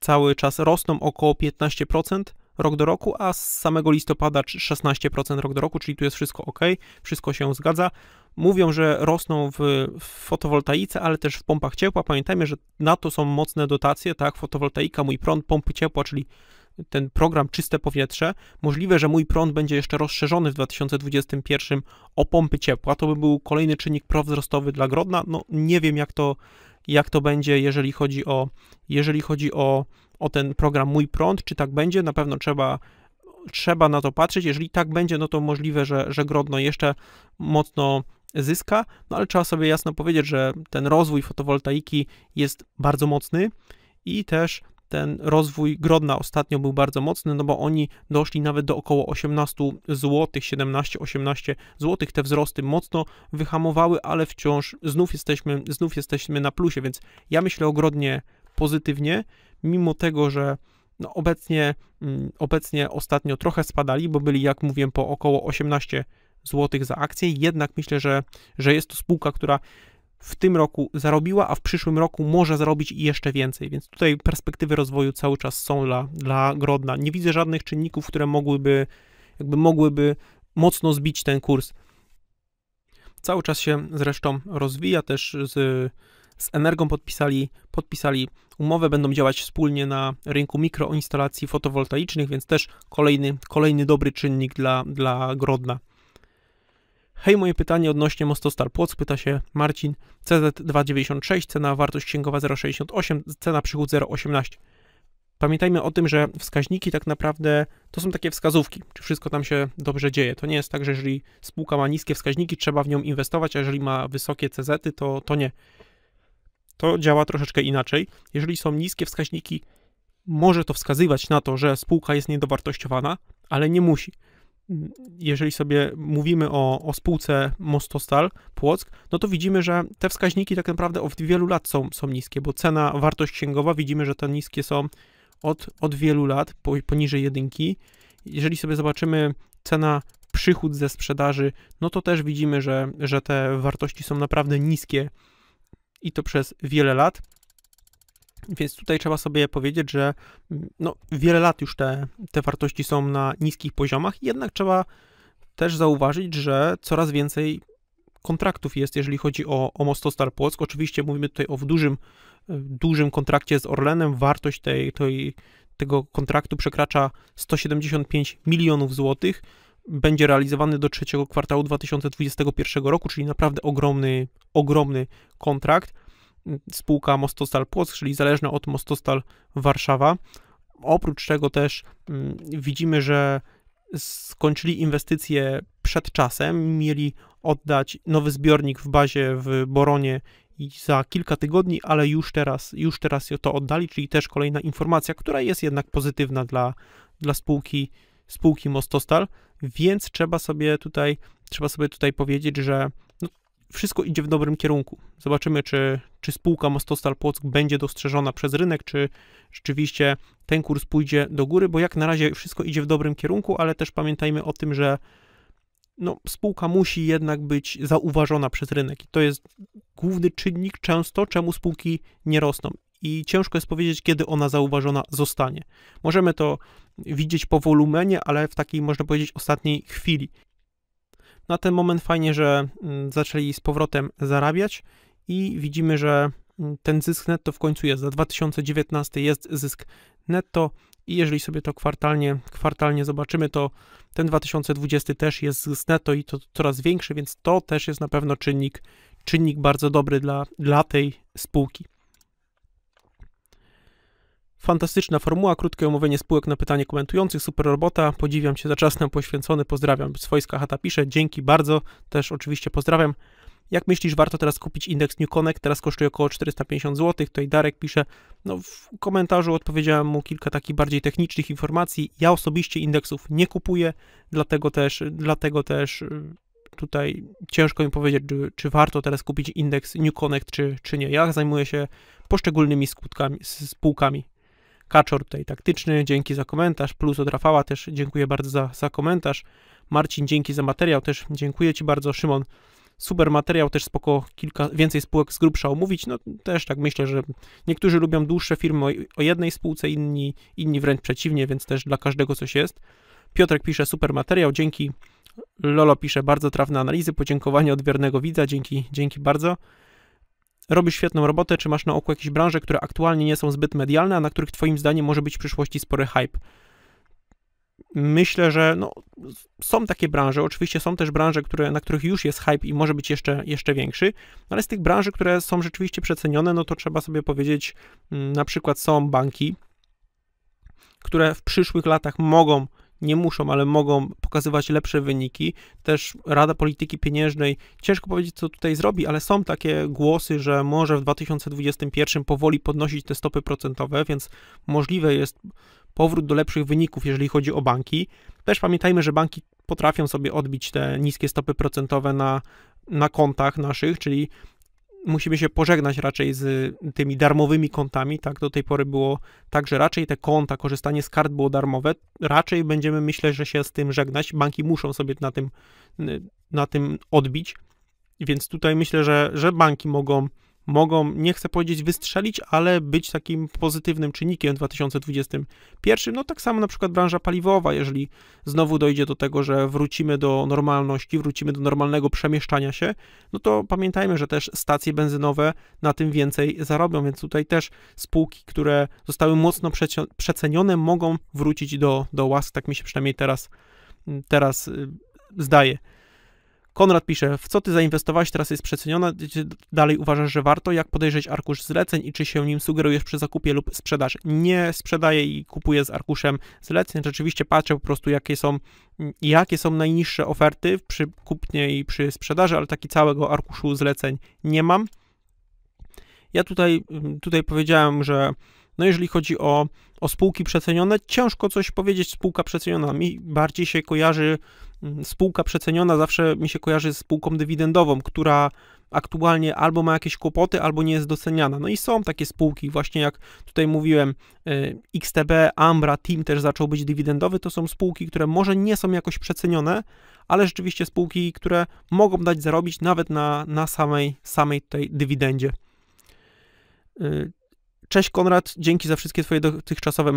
cały czas rosną około 15% rok do roku, a z samego listopada 16% rok do roku, czyli tu jest wszystko ok, wszystko się zgadza. Mówią, że rosną w, w fotowoltaice, ale też w pompach ciepła. Pamiętajmy, że na to są mocne dotacje, tak? Fotowoltaika, mój prąd, pompy ciepła, czyli ten program Czyste Powietrze. Możliwe, że mój prąd będzie jeszcze rozszerzony w 2021 o pompy ciepła. To by był kolejny czynnik prowzrostowy dla Grodna. No nie wiem, jak to jak to będzie, jeżeli chodzi o, jeżeli chodzi o, o ten program Mój Prąd, czy tak będzie, na pewno trzeba trzeba na to patrzeć. Jeżeli tak będzie, no to możliwe, że, że Grodno jeszcze mocno zyska, no ale trzeba sobie jasno powiedzieć, że ten rozwój fotowoltaiki jest bardzo mocny i też ten rozwój Grodna ostatnio był bardzo mocny, no bo oni doszli nawet do około 18 zł, 17-18 zł. Te wzrosty mocno wyhamowały, ale wciąż znów jesteśmy, znów jesteśmy na plusie, więc ja myślę o Grodnie pozytywnie, mimo tego, że no obecnie, mm, obecnie ostatnio trochę spadali, bo byli, jak mówiłem, po około 18 zł za akcję, jednak myślę, że, że jest to spółka, która w tym roku zarobiła, a w przyszłym roku może zarobić i jeszcze więcej, więc tutaj perspektywy rozwoju cały czas są dla, dla Grodna. Nie widzę żadnych czynników, które mogłyby, jakby mogłyby mocno zbić ten kurs. Cały czas się zresztą rozwija, też z, z Energą podpisali, podpisali umowę, będą działać wspólnie na rynku mikroinstalacji fotowoltaicznych, więc też kolejny, kolejny dobry czynnik dla, dla Grodna. Hej, moje pytanie odnośnie stal Płock, pyta się Marcin. CZ296, cena wartość księgowa 0,68, cena przychód 0,18. Pamiętajmy o tym, że wskaźniki tak naprawdę to są takie wskazówki, czy wszystko tam się dobrze dzieje. To nie jest tak, że jeżeli spółka ma niskie wskaźniki, trzeba w nią inwestować, a jeżeli ma wysokie CZ, -y, to, to nie. To działa troszeczkę inaczej. Jeżeli są niskie wskaźniki, może to wskazywać na to, że spółka jest niedowartościowana, ale nie musi jeżeli sobie mówimy o, o spółce Mostostal Płock, no to widzimy, że te wskaźniki tak naprawdę od wielu lat są, są niskie, bo cena, wartość księgowa, widzimy, że te niskie są od, od wielu lat, poniżej jedynki. Jeżeli sobie zobaczymy cena przychód ze sprzedaży, no to też widzimy, że, że te wartości są naprawdę niskie i to przez wiele lat. Więc tutaj trzeba sobie powiedzieć, że mm, no, wiele lat już te, te wartości są na niskich poziomach, jednak trzeba też zauważyć, że coraz więcej kontraktów jest, jeżeli chodzi o, o Mostostar Płock. Oczywiście mówimy tutaj o w dużym, e, dużym kontrakcie z Orlenem. Wartość tej, tej, tego kontraktu przekracza 175 milionów złotych. Będzie realizowany do trzeciego kwartału 2021 roku, czyli naprawdę ogromny, ogromny kontrakt spółka Mostostal Płock, czyli zależna od Mostostal Warszawa. Oprócz tego też mm, widzimy, że skończyli inwestycje przed czasem, mieli oddać nowy zbiornik w bazie w Boronie za kilka tygodni, ale już teraz, już teraz to oddali, czyli też kolejna informacja, która jest jednak pozytywna dla, dla spółki, spółki Mostostal, więc trzeba sobie tutaj, trzeba sobie tutaj powiedzieć, że wszystko idzie w dobrym kierunku. Zobaczymy, czy, czy spółka Mostostal Płock będzie dostrzeżona przez rynek, czy rzeczywiście ten kurs pójdzie do góry, bo jak na razie wszystko idzie w dobrym kierunku, ale też pamiętajmy o tym, że no, spółka musi jednak być zauważona przez rynek i to jest główny czynnik często, czemu spółki nie rosną. I ciężko jest powiedzieć, kiedy ona zauważona zostanie. Możemy to widzieć po wolumenie, ale w takiej, można powiedzieć, ostatniej chwili na ten moment fajnie, że mm, zaczęli z powrotem zarabiać i widzimy, że mm, ten zysk netto w końcu jest. Za 2019 jest zysk netto i jeżeli sobie to kwartalnie, kwartalnie zobaczymy, to ten 2020 też jest zysk netto i to coraz większy, więc to też jest na pewno czynnik, czynnik bardzo dobry dla, dla tej spółki. Fantastyczna formuła, krótkie omówienie spółek na pytanie komentujących, super robota, podziwiam się za czas nam poświęcony, pozdrawiam. Swojska chata pisze, dzięki bardzo, też oczywiście pozdrawiam. Jak myślisz, warto teraz kupić indeks New Connect? Teraz kosztuje około 450 zł. Tutaj Darek pisze, no w komentarzu odpowiedziałem mu kilka takich bardziej technicznych informacji. Ja osobiście indeksów nie kupuję, dlatego też, dlatego też y, tutaj ciężko mi powiedzieć, czy, czy warto teraz kupić indeks New Connect, czy, czy nie. Ja zajmuję się poszczególnymi skutkami, spółkami. Kaczor tutaj taktyczny, dzięki za komentarz, plus od Rafała też dziękuję bardzo za, za komentarz. Marcin, dzięki za materiał, też dziękuję Ci bardzo. Szymon, super materiał, też spoko kilka, więcej spółek z grubsza omówić, no też tak myślę, że niektórzy lubią dłuższe firmy o, o jednej spółce, inni, inni wręcz przeciwnie, więc też dla każdego coś jest. Piotrek pisze, super materiał, dzięki. Lolo pisze, bardzo trafne analizy, podziękowanie od wiernego widza, dzięki, dzięki bardzo robisz świetną robotę, czy masz na oku jakieś branże, które aktualnie nie są zbyt medialne, a na których twoim zdaniem może być w przyszłości spory hype? Myślę, że no, są takie branże, oczywiście są też branże, które, na których już jest hype i może być jeszcze, jeszcze większy, no, ale z tych branży, które są rzeczywiście przecenione, no to trzeba sobie powiedzieć, mm, na przykład są banki, które w przyszłych latach mogą nie muszą, ale mogą pokazywać lepsze wyniki. Też Rada Polityki Pieniężnej, ciężko powiedzieć, co tutaj zrobi, ale są takie głosy, że może w 2021 powoli podnosić te stopy procentowe, więc możliwe jest powrót do lepszych wyników, jeżeli chodzi o banki. Też pamiętajmy, że banki potrafią sobie odbić te niskie stopy procentowe na, na kontach naszych, czyli musimy się pożegnać raczej z tymi darmowymi kontami, tak? Do tej pory było tak, że raczej te konta, korzystanie z kart było darmowe. Raczej będziemy, myślę, że się z tym żegnać. Banki muszą sobie na tym, na tym odbić. Więc tutaj myślę, że, że banki mogą mogą, nie chcę powiedzieć wystrzelić, ale być takim pozytywnym czynnikiem w 2021. No tak samo na przykład branża paliwowa, jeżeli znowu dojdzie do tego, że wrócimy do normalności, wrócimy do normalnego przemieszczania się, no to pamiętajmy, że też stacje benzynowe na tym więcej zarobią, więc tutaj też spółki, które zostały mocno przecenione, mogą wrócić do, do łask, tak mi się przynajmniej teraz, teraz y, zdaje. Konrad pisze, w co ty zainwestowałeś, teraz jest przeceniona, dalej uważasz, że warto? Jak podejrzeć arkusz zleceń i czy się nim sugerujesz przy zakupie lub sprzedaż? Nie sprzedaję i kupuję z arkuszem zleceń, rzeczywiście patrzę po prostu jakie są, jakie są najniższe oferty przy kupnie i przy sprzedaży, ale taki całego arkuszu zleceń nie mam. Ja tutaj, tutaj powiedziałem, że no jeżeli chodzi o, o spółki przecenione, ciężko coś powiedzieć spółka przeceniona. Mi bardziej się kojarzy mm, spółka przeceniona, zawsze mi się kojarzy z spółką dywidendową, która aktualnie albo ma jakieś kłopoty, albo nie jest doceniana. No i są takie spółki, właśnie jak tutaj mówiłem, y, XTB, Ambra, Team też zaczął być dywidendowy, to są spółki, które może nie są jakoś przecenione, ale rzeczywiście spółki, które mogą dać zarobić nawet na, na samej, samej tej dywidendzie. Y, Cześć Konrad, dzięki za wszystkie Twoje dotychczasowe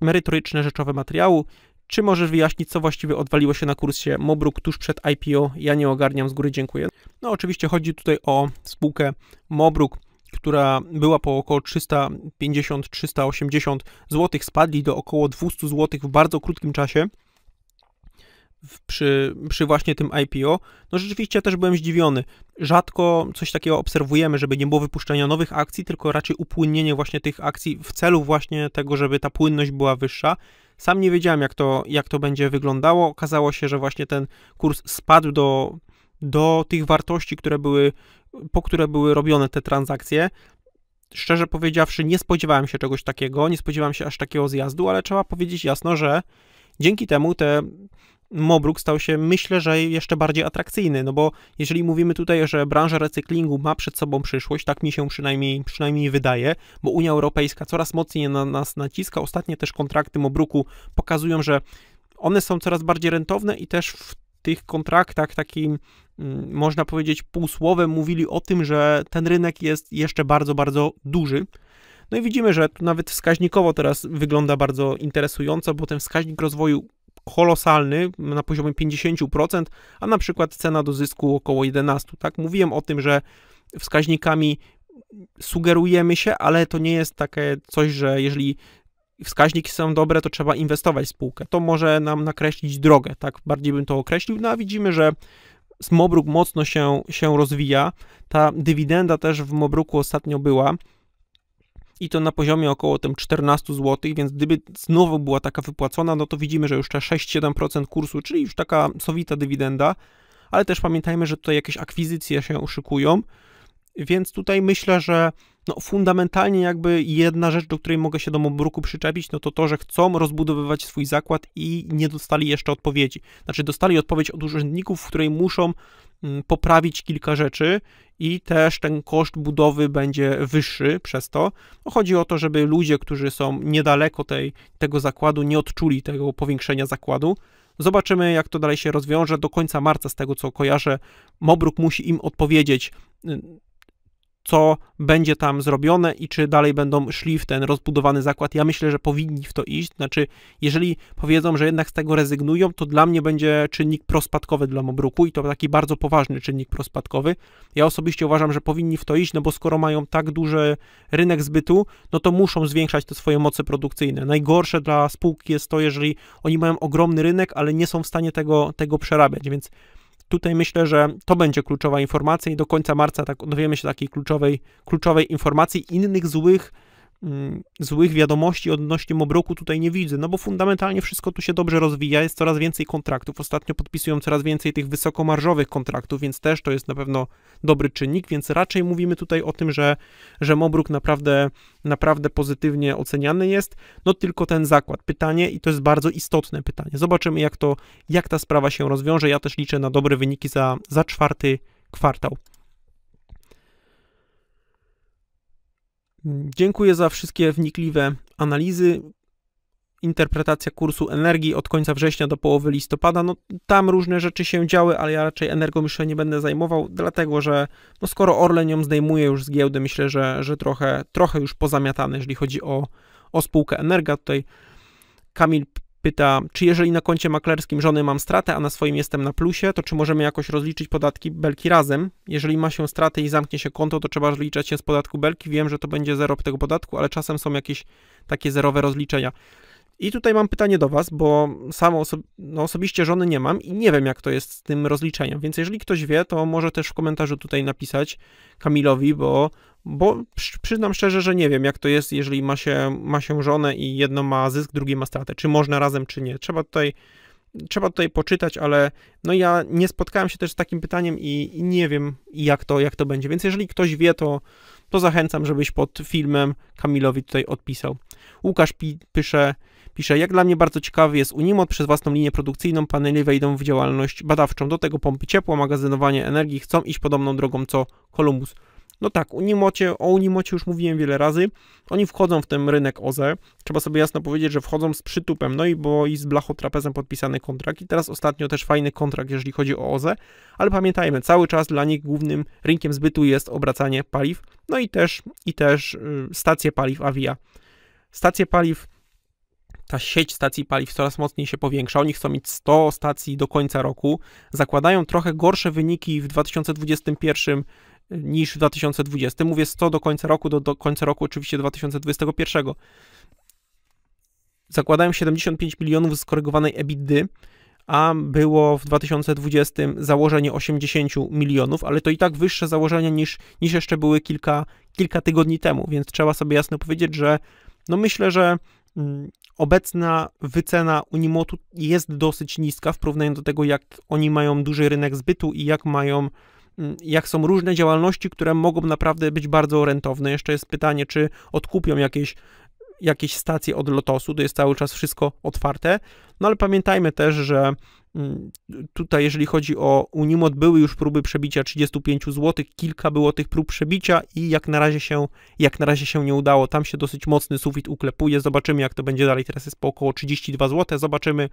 merytoryczne rzeczowe materiały. Czy możesz wyjaśnić, co właściwie odwaliło się na kursie Mobruk tuż przed IPO? Ja nie ogarniam z góry, dziękuję. No oczywiście chodzi tutaj o spółkę Mobruk, która była po około 350-380 zł, spadli do około 200 zł w bardzo krótkim czasie przy, przy właśnie tym IPO, no rzeczywiście też byłem zdziwiony. Rzadko coś takiego obserwujemy, żeby nie było wypuszczenia nowych akcji, tylko raczej upłynnienie właśnie tych akcji w celu właśnie tego, żeby ta płynność była wyższa. Sam nie wiedziałem, jak to, jak to będzie wyglądało. Okazało się, że właśnie ten kurs spadł do, do tych wartości, które były, po które były robione te transakcje. Szczerze powiedziawszy, nie spodziewałem się czegoś takiego, nie spodziewałem się aż takiego zjazdu, ale trzeba powiedzieć jasno, że dzięki temu te Mobruk stał się, myślę, że jeszcze bardziej atrakcyjny, no bo jeżeli mówimy tutaj, że branża recyklingu ma przed sobą przyszłość, tak mi się przynajmniej, przynajmniej wydaje, bo Unia Europejska coraz mocniej na nas naciska, ostatnie też kontrakty Mobruku pokazują, że one są coraz bardziej rentowne i też w tych kontraktach takim, mm, można powiedzieć, półsłowem mówili o tym, że ten rynek jest jeszcze bardzo, bardzo duży. No i widzimy, że tu nawet wskaźnikowo teraz wygląda bardzo interesująco, bo ten wskaźnik rozwoju kolosalny na poziomie 50%, a na przykład cena do zysku około 11%. Tak? Mówiłem o tym, że wskaźnikami sugerujemy się, ale to nie jest takie coś, że jeżeli wskaźniki są dobre, to trzeba inwestować w spółkę. To może nam nakreślić drogę, tak bardziej bym to określił. No a widzimy, że Smobruk mocno się, się rozwija. Ta dywidenda też w Mobruku ostatnio była i to na poziomie około tym 14 zł, więc gdyby znowu była taka wypłacona, no to widzimy, że już te 6-7% kursu, czyli już taka sowita dywidenda, ale też pamiętajmy, że tutaj jakieś akwizycje się uszykują, więc tutaj myślę, że no fundamentalnie jakby jedna rzecz, do której mogę się do Mobruku przyczepić, no to to, że chcą rozbudowywać swój zakład i nie dostali jeszcze odpowiedzi. Znaczy dostali odpowiedź od urzędników, w której muszą mm, poprawić kilka rzeczy i też ten koszt budowy będzie wyższy przez to. No, chodzi o to, żeby ludzie, którzy są niedaleko tej, tego zakładu, nie odczuli tego powiększenia zakładu. Zobaczymy, jak to dalej się rozwiąże. Do końca marca, z tego co kojarzę, Mobruk musi im odpowiedzieć mm, co będzie tam zrobione i czy dalej będą szli w ten rozbudowany zakład. Ja myślę, że powinni w to iść. Znaczy, jeżeli powiedzą, że jednak z tego rezygnują, to dla mnie będzie czynnik prospadkowy dla Mobruku i to taki bardzo poważny czynnik prospadkowy. Ja osobiście uważam, że powinni w to iść, no bo skoro mają tak duży rynek zbytu, no to muszą zwiększać te swoje moce produkcyjne. Najgorsze dla spółki jest to, jeżeli oni mają ogromny rynek, ale nie są w stanie tego, tego przerabiać, więc Tutaj myślę, że to będzie kluczowa informacja i do końca marca tak, dowiemy się takiej kluczowej, kluczowej informacji. Innych złych Mm, złych wiadomości odnośnie Mobroku tutaj nie widzę, no bo fundamentalnie wszystko tu się dobrze rozwija, jest coraz więcej kontraktów, ostatnio podpisują coraz więcej tych wysokomarżowych kontraktów, więc też to jest na pewno dobry czynnik, więc raczej mówimy tutaj o tym, że, że Mobruk naprawdę, naprawdę pozytywnie oceniany jest, no tylko ten zakład. Pytanie, i to jest bardzo istotne pytanie, zobaczymy jak to, jak ta sprawa się rozwiąże, ja też liczę na dobre wyniki za, za czwarty kwartał. Mm, dziękuję za wszystkie wnikliwe analizy. Interpretacja kursu energii od końca września do połowy listopada. No, tam różne rzeczy się działy, ale ja raczej energią nie będę zajmował, dlatego że no, skoro Orlen ją zdejmuje już z giełdy, myślę, że, że trochę, trochę już pozamiatane, jeżeli chodzi o, o spółkę Energa. Tutaj Kamil pyta, czy jeżeli na koncie maklerskim żony mam stratę, a na swoim jestem na plusie, to czy możemy jakoś rozliczyć podatki belki razem? Jeżeli ma się straty i zamknie się konto, to trzeba rozliczać się z podatku belki. Wiem, że to będzie zero tego podatku, ale czasem są jakieś takie zerowe rozliczenia. I tutaj mam pytanie do Was, bo samo oso no osobiście żony nie mam i nie wiem, jak to jest z tym rozliczeniem. Więc jeżeli ktoś wie, to może też w komentarzu tutaj napisać Kamilowi, bo, bo przyznam szczerze, że nie wiem, jak to jest, jeżeli ma się, ma się żonę i jedno ma zysk, drugie ma stratę. Czy można razem, czy nie. Trzeba tutaj trzeba tutaj poczytać, ale no ja nie spotkałem się też z takim pytaniem i, i, nie wiem jak to, jak to będzie, więc jeżeli ktoś wie, to, to zachęcam, żebyś pod filmem Kamilowi tutaj odpisał. Łukasz pi pisze, Pisze, jak dla mnie bardzo ciekawy jest Unimod, przez własną linię produkcyjną paneli wejdą w działalność badawczą. Do tego pompy ciepła, magazynowanie energii chcą iść podobną drogą co Columbus. No tak, Unimocie, o Unimocie już mówiłem wiele razy. Oni wchodzą w ten rynek OZE. Trzeba sobie jasno powiedzieć, że wchodzą z przytupem, no i bo i z blachotrapezem podpisany kontrakt. I teraz ostatnio też fajny kontrakt, jeżeli chodzi o OZE. Ale pamiętajmy, cały czas dla nich głównym rynkiem zbytu jest obracanie paliw, no i też, i też yy, stacje paliw Avia. Stacje paliw ta sieć stacji paliw coraz mocniej się powiększa. Oni chcą mieć 100 stacji do końca roku. Zakładają trochę gorsze wyniki w 2021 y, niż w 2020. Mówię 100 do końca roku, do, do końca roku oczywiście 2021. Zakładają 75 milionów skorygowanej EBITDY, a było w 2020 założenie 80 milionów, ale to i tak wyższe założenia niż, niż jeszcze były kilka, kilka tygodni temu, więc trzeba sobie jasno powiedzieć, że no myślę, że mm, obecna wycena Unimotu jest dosyć niska w porównaniu do tego, jak oni mają duży rynek zbytu i jak mają mm, jak są różne działalności, które mogą naprawdę być bardzo rentowne. Jeszcze jest pytanie, czy odkupią jakieś, jakieś stacje od Lotosu, to jest cały czas wszystko otwarte. No ale pamiętajmy też, że Mm, tutaj, jeżeli chodzi o Unimod, były już próby przebicia 35 zł, kilka było tych prób przebicia i jak na razie się, jak na razie się nie udało. Tam się dosyć mocny sufit uklepuje. Zobaczymy, jak to będzie dalej. Teraz jest po około 32 zł. Zobaczymy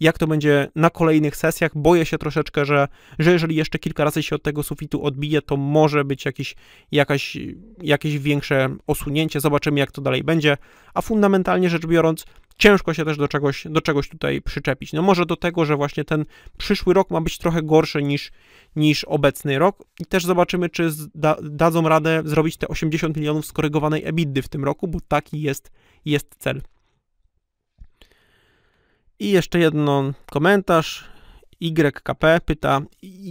jak to będzie na kolejnych sesjach. Boję się troszeczkę, że, że jeżeli jeszcze kilka razy się od tego sufitu odbije, to może być jakiś, jakaś, jakieś większe osunięcie. Zobaczymy, jak to dalej będzie. A fundamentalnie rzecz biorąc, ciężko się też do czegoś, do czegoś tutaj przyczepić. No może do tego, że właśnie ten przyszły rok ma być trochę gorszy niż, niż obecny rok i też zobaczymy, czy zda, dadzą radę zrobić te 80 milionów skorygowanej EBITDY w tym roku, bo taki jest, jest cel. I jeszcze jedno komentarz. YKP pyta,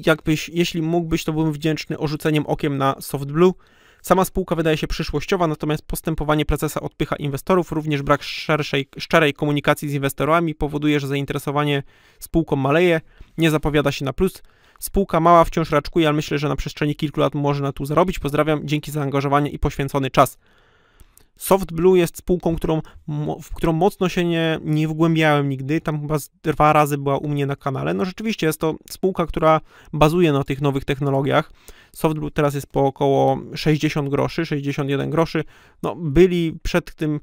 jakbyś, jeśli mógłbyś, to byłbym wdzięczny orzuceniem okiem na SoftBlue. Sama spółka wydaje się przyszłościowa, natomiast postępowanie prezesa odpycha inwestorów. Również brak szerszej, szczerej komunikacji z inwestorami powoduje, że zainteresowanie spółką maleje, nie zapowiada się na plus. Spółka mała wciąż raczkuje, ale myślę, że na przestrzeni kilku lat można tu zarobić. Pozdrawiam, dzięki za zaangażowanie i poświęcony czas. SoftBlue jest spółką, którą, w którą mocno się nie, nie wgłębiałem nigdy, tam chyba dwa razy była u mnie na kanale. No rzeczywiście jest to spółka, która bazuje na tych nowych technologiach. SoftBlue teraz jest po około 60 groszy, 61 groszy. No byli przed tym,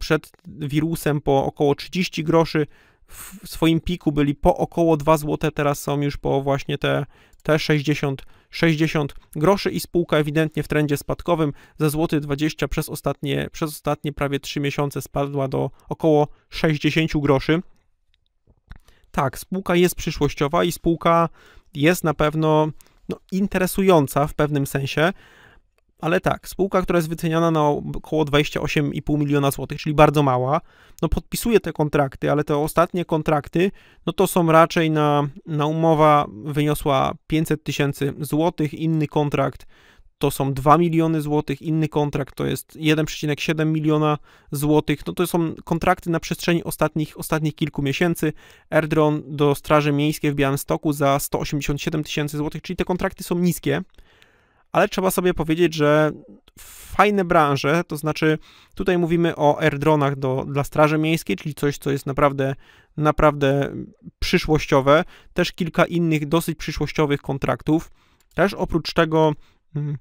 przed wirusem po około 30 groszy, w swoim piku byli po około 2 zł, teraz są już po właśnie te, te 60 groszy 60 groszy i spółka ewidentnie w trendzie spadkowym ze złoty 20 przez ostatnie, przez ostatnie prawie 3 miesiące spadła do około 60 groszy. Tak, spółka jest przyszłościowa i spółka jest na pewno no, interesująca w pewnym sensie, ale tak, spółka, która jest wyceniana na około 28,5 miliona złotych, czyli bardzo mała, no podpisuje te kontrakty, ale te ostatnie kontrakty, no to są raczej na, na umowa wyniosła 500 tysięcy złotych, inny kontrakt to są 2 miliony złotych, inny kontrakt to jest 1,7 miliona złotych. No to są kontrakty na przestrzeni ostatnich, ostatnich kilku miesięcy. Airdron do Straży Miejskiej w Białymstoku za 187 tysięcy złotych, czyli te kontrakty są niskie ale trzeba sobie powiedzieć, że fajne branże, to znaczy tutaj mówimy o airdronach do, dla Straży Miejskiej, czyli coś, co jest naprawdę, naprawdę przyszłościowe, też kilka innych dosyć przyszłościowych kontraktów, też oprócz tego... Mm,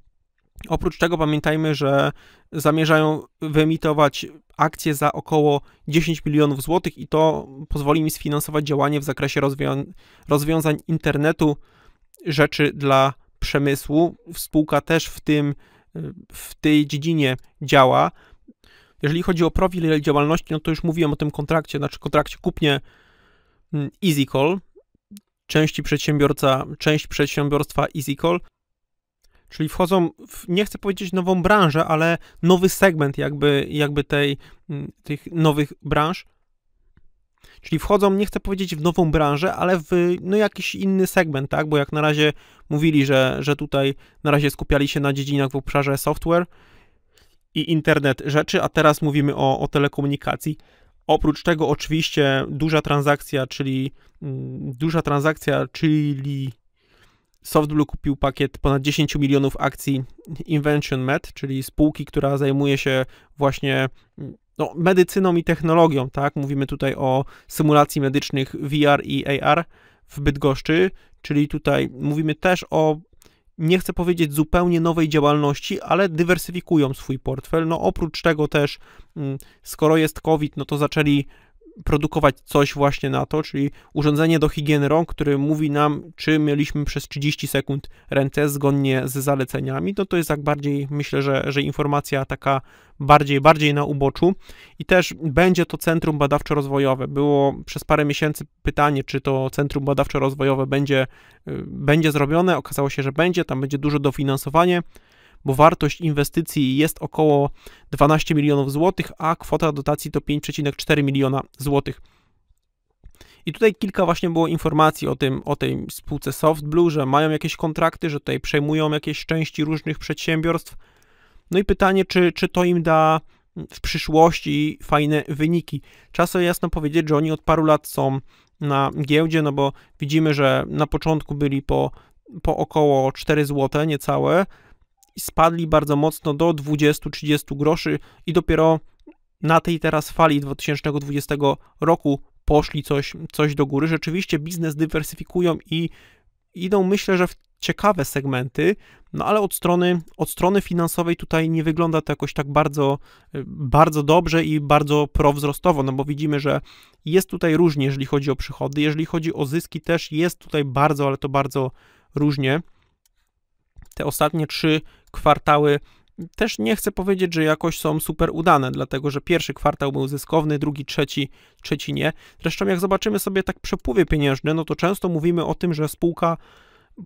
oprócz tego pamiętajmy, że zamierzają wyemitować akcje za około 10 milionów złotych i to pozwoli mi sfinansować działanie w zakresie rozwią rozwiązań internetu rzeczy dla przemysłu. Spółka też w, tym, w tej dziedzinie działa. Jeżeli chodzi o profil działalności, no to już mówiłem o tym kontrakcie, znaczy kontrakcie kupnie mm, EasyCall, części przedsiębiorca, część przedsiębiorstwa EasyCall, czyli wchodzą, w, nie chcę powiedzieć nową branżę, ale nowy segment jakby, jakby tej, mm, tych nowych branż. Czyli wchodzą, nie chcę powiedzieć w nową branżę, ale w no, jakiś inny segment, tak? Bo jak na razie mówili, że, że tutaj na razie skupiali się na dziedzinach w obszarze software i internet rzeczy, a teraz mówimy o, o telekomunikacji. Oprócz tego oczywiście duża transakcja, czyli mm, duża transakcja, czyli Softblue kupił pakiet ponad 10 milionów akcji Invention Med, czyli spółki, która zajmuje się właśnie mm, no, medycyną i technologią, tak? Mówimy tutaj o symulacji medycznych VR i AR w Bydgoszczy, czyli tutaj mówimy też o nie chcę powiedzieć zupełnie nowej działalności, ale dywersyfikują swój portfel. No oprócz tego też, mm, skoro jest COVID, no to zaczęli produkować coś właśnie na to, czyli urządzenie do higieny rąk, które mówi nam, czy mieliśmy przez 30 sekund ręce zgodnie z zaleceniami, no to jest tak bardziej, myślę, że, że informacja taka bardziej, bardziej na uboczu i też będzie to Centrum Badawczo-Rozwojowe. Było przez parę miesięcy pytanie, czy to Centrum Badawczo-Rozwojowe będzie, y, będzie zrobione, okazało się, że będzie, tam będzie dużo dofinansowanie, bo wartość inwestycji jest około 12 milionów złotych, a kwota dotacji to 5,4 miliona złotych. I tutaj kilka właśnie było informacji o tym, o tej spółce SoftBlue, że mają jakieś kontrakty, że tutaj przejmują jakieś części różnych przedsiębiorstw. No i pytanie, czy, czy to im da w przyszłości fajne wyniki. Trzeba sobie jasno powiedzieć, że oni od paru lat są na giełdzie, no bo widzimy, że na początku byli po, po około 4 zł niecałe, spadli bardzo mocno do 20-30 groszy i dopiero na tej teraz fali 2020 roku poszli coś, coś do góry. Rzeczywiście biznes dywersyfikują i idą, myślę, że w ciekawe segmenty, no ale od strony, od strony finansowej tutaj nie wygląda to jakoś tak bardzo, bardzo dobrze i bardzo prowzrostowo, no bo widzimy, że jest tutaj różnie, jeżeli chodzi o przychody, jeżeli chodzi o zyski też jest tutaj bardzo, ale to bardzo różnie. Te ostatnie trzy kwartały też nie chcę powiedzieć, że jakoś są super udane, dlatego że pierwszy kwartał był zyskowny, drugi, trzeci, trzeci nie. Zresztą jak zobaczymy sobie tak przepływy pieniężne, no to często mówimy o tym, że spółka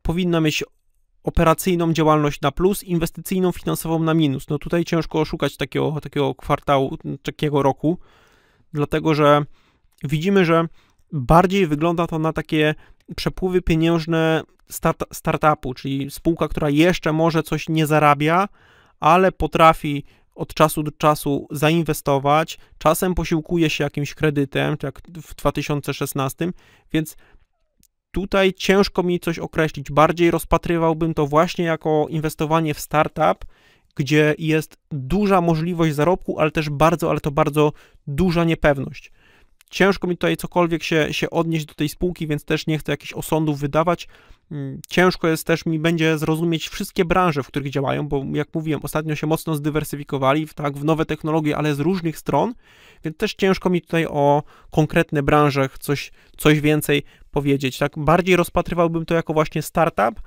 powinna mieć operacyjną działalność na plus, inwestycyjną, finansową na minus. No tutaj ciężko oszukać takiego, takiego kwartału, takiego roku, dlatego że widzimy, że bardziej wygląda to na takie przepływy pieniężne start, startupu, czyli spółka, która jeszcze może coś nie zarabia, ale potrafi od czasu do czasu zainwestować, czasem posiłkuje się jakimś kredytem, tak jak w 2016, więc tutaj ciężko mi coś określić. Bardziej rozpatrywałbym to właśnie jako inwestowanie w startup, gdzie jest duża możliwość zarobku, ale też bardzo, ale to bardzo duża niepewność. Ciężko mi tutaj cokolwiek się, się odnieść do tej spółki, więc też nie chcę jakichś osądów wydawać. Mm, ciężko jest też mi będzie zrozumieć wszystkie branże, w których działają, bo jak mówiłem, ostatnio się mocno zdywersyfikowali tak, w nowe technologie, ale z różnych stron, więc też ciężko mi tutaj o konkretne branże coś, coś więcej powiedzieć. Tak, bardziej rozpatrywałbym to jako właśnie startup,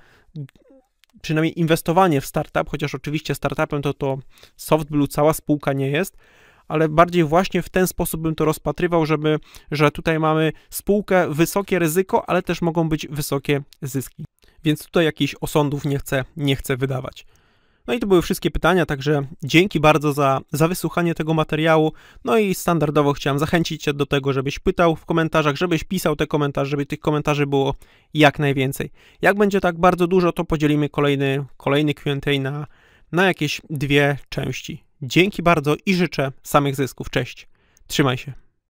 przynajmniej inwestowanie w startup, chociaż oczywiście startupem to to soft blue cała spółka nie jest, ale bardziej właśnie w ten sposób bym to rozpatrywał, żeby, że tutaj mamy spółkę, wysokie ryzyko, ale też mogą być wysokie zyski. Więc tutaj jakichś osądów nie chcę, nie chcę wydawać. No i to były wszystkie pytania, także dzięki bardzo za, za wysłuchanie tego materiału. No i standardowo chciałem zachęcić Cię do tego, żebyś pytał w komentarzach, żebyś pisał te komentarze, żeby tych komentarzy było jak najwięcej. Jak będzie tak bardzo dużo, to podzielimy kolejny, kolejny QA na, na jakieś dwie części. Dzięki bardzo i życzę samych zysków. Cześć. Trzymaj się.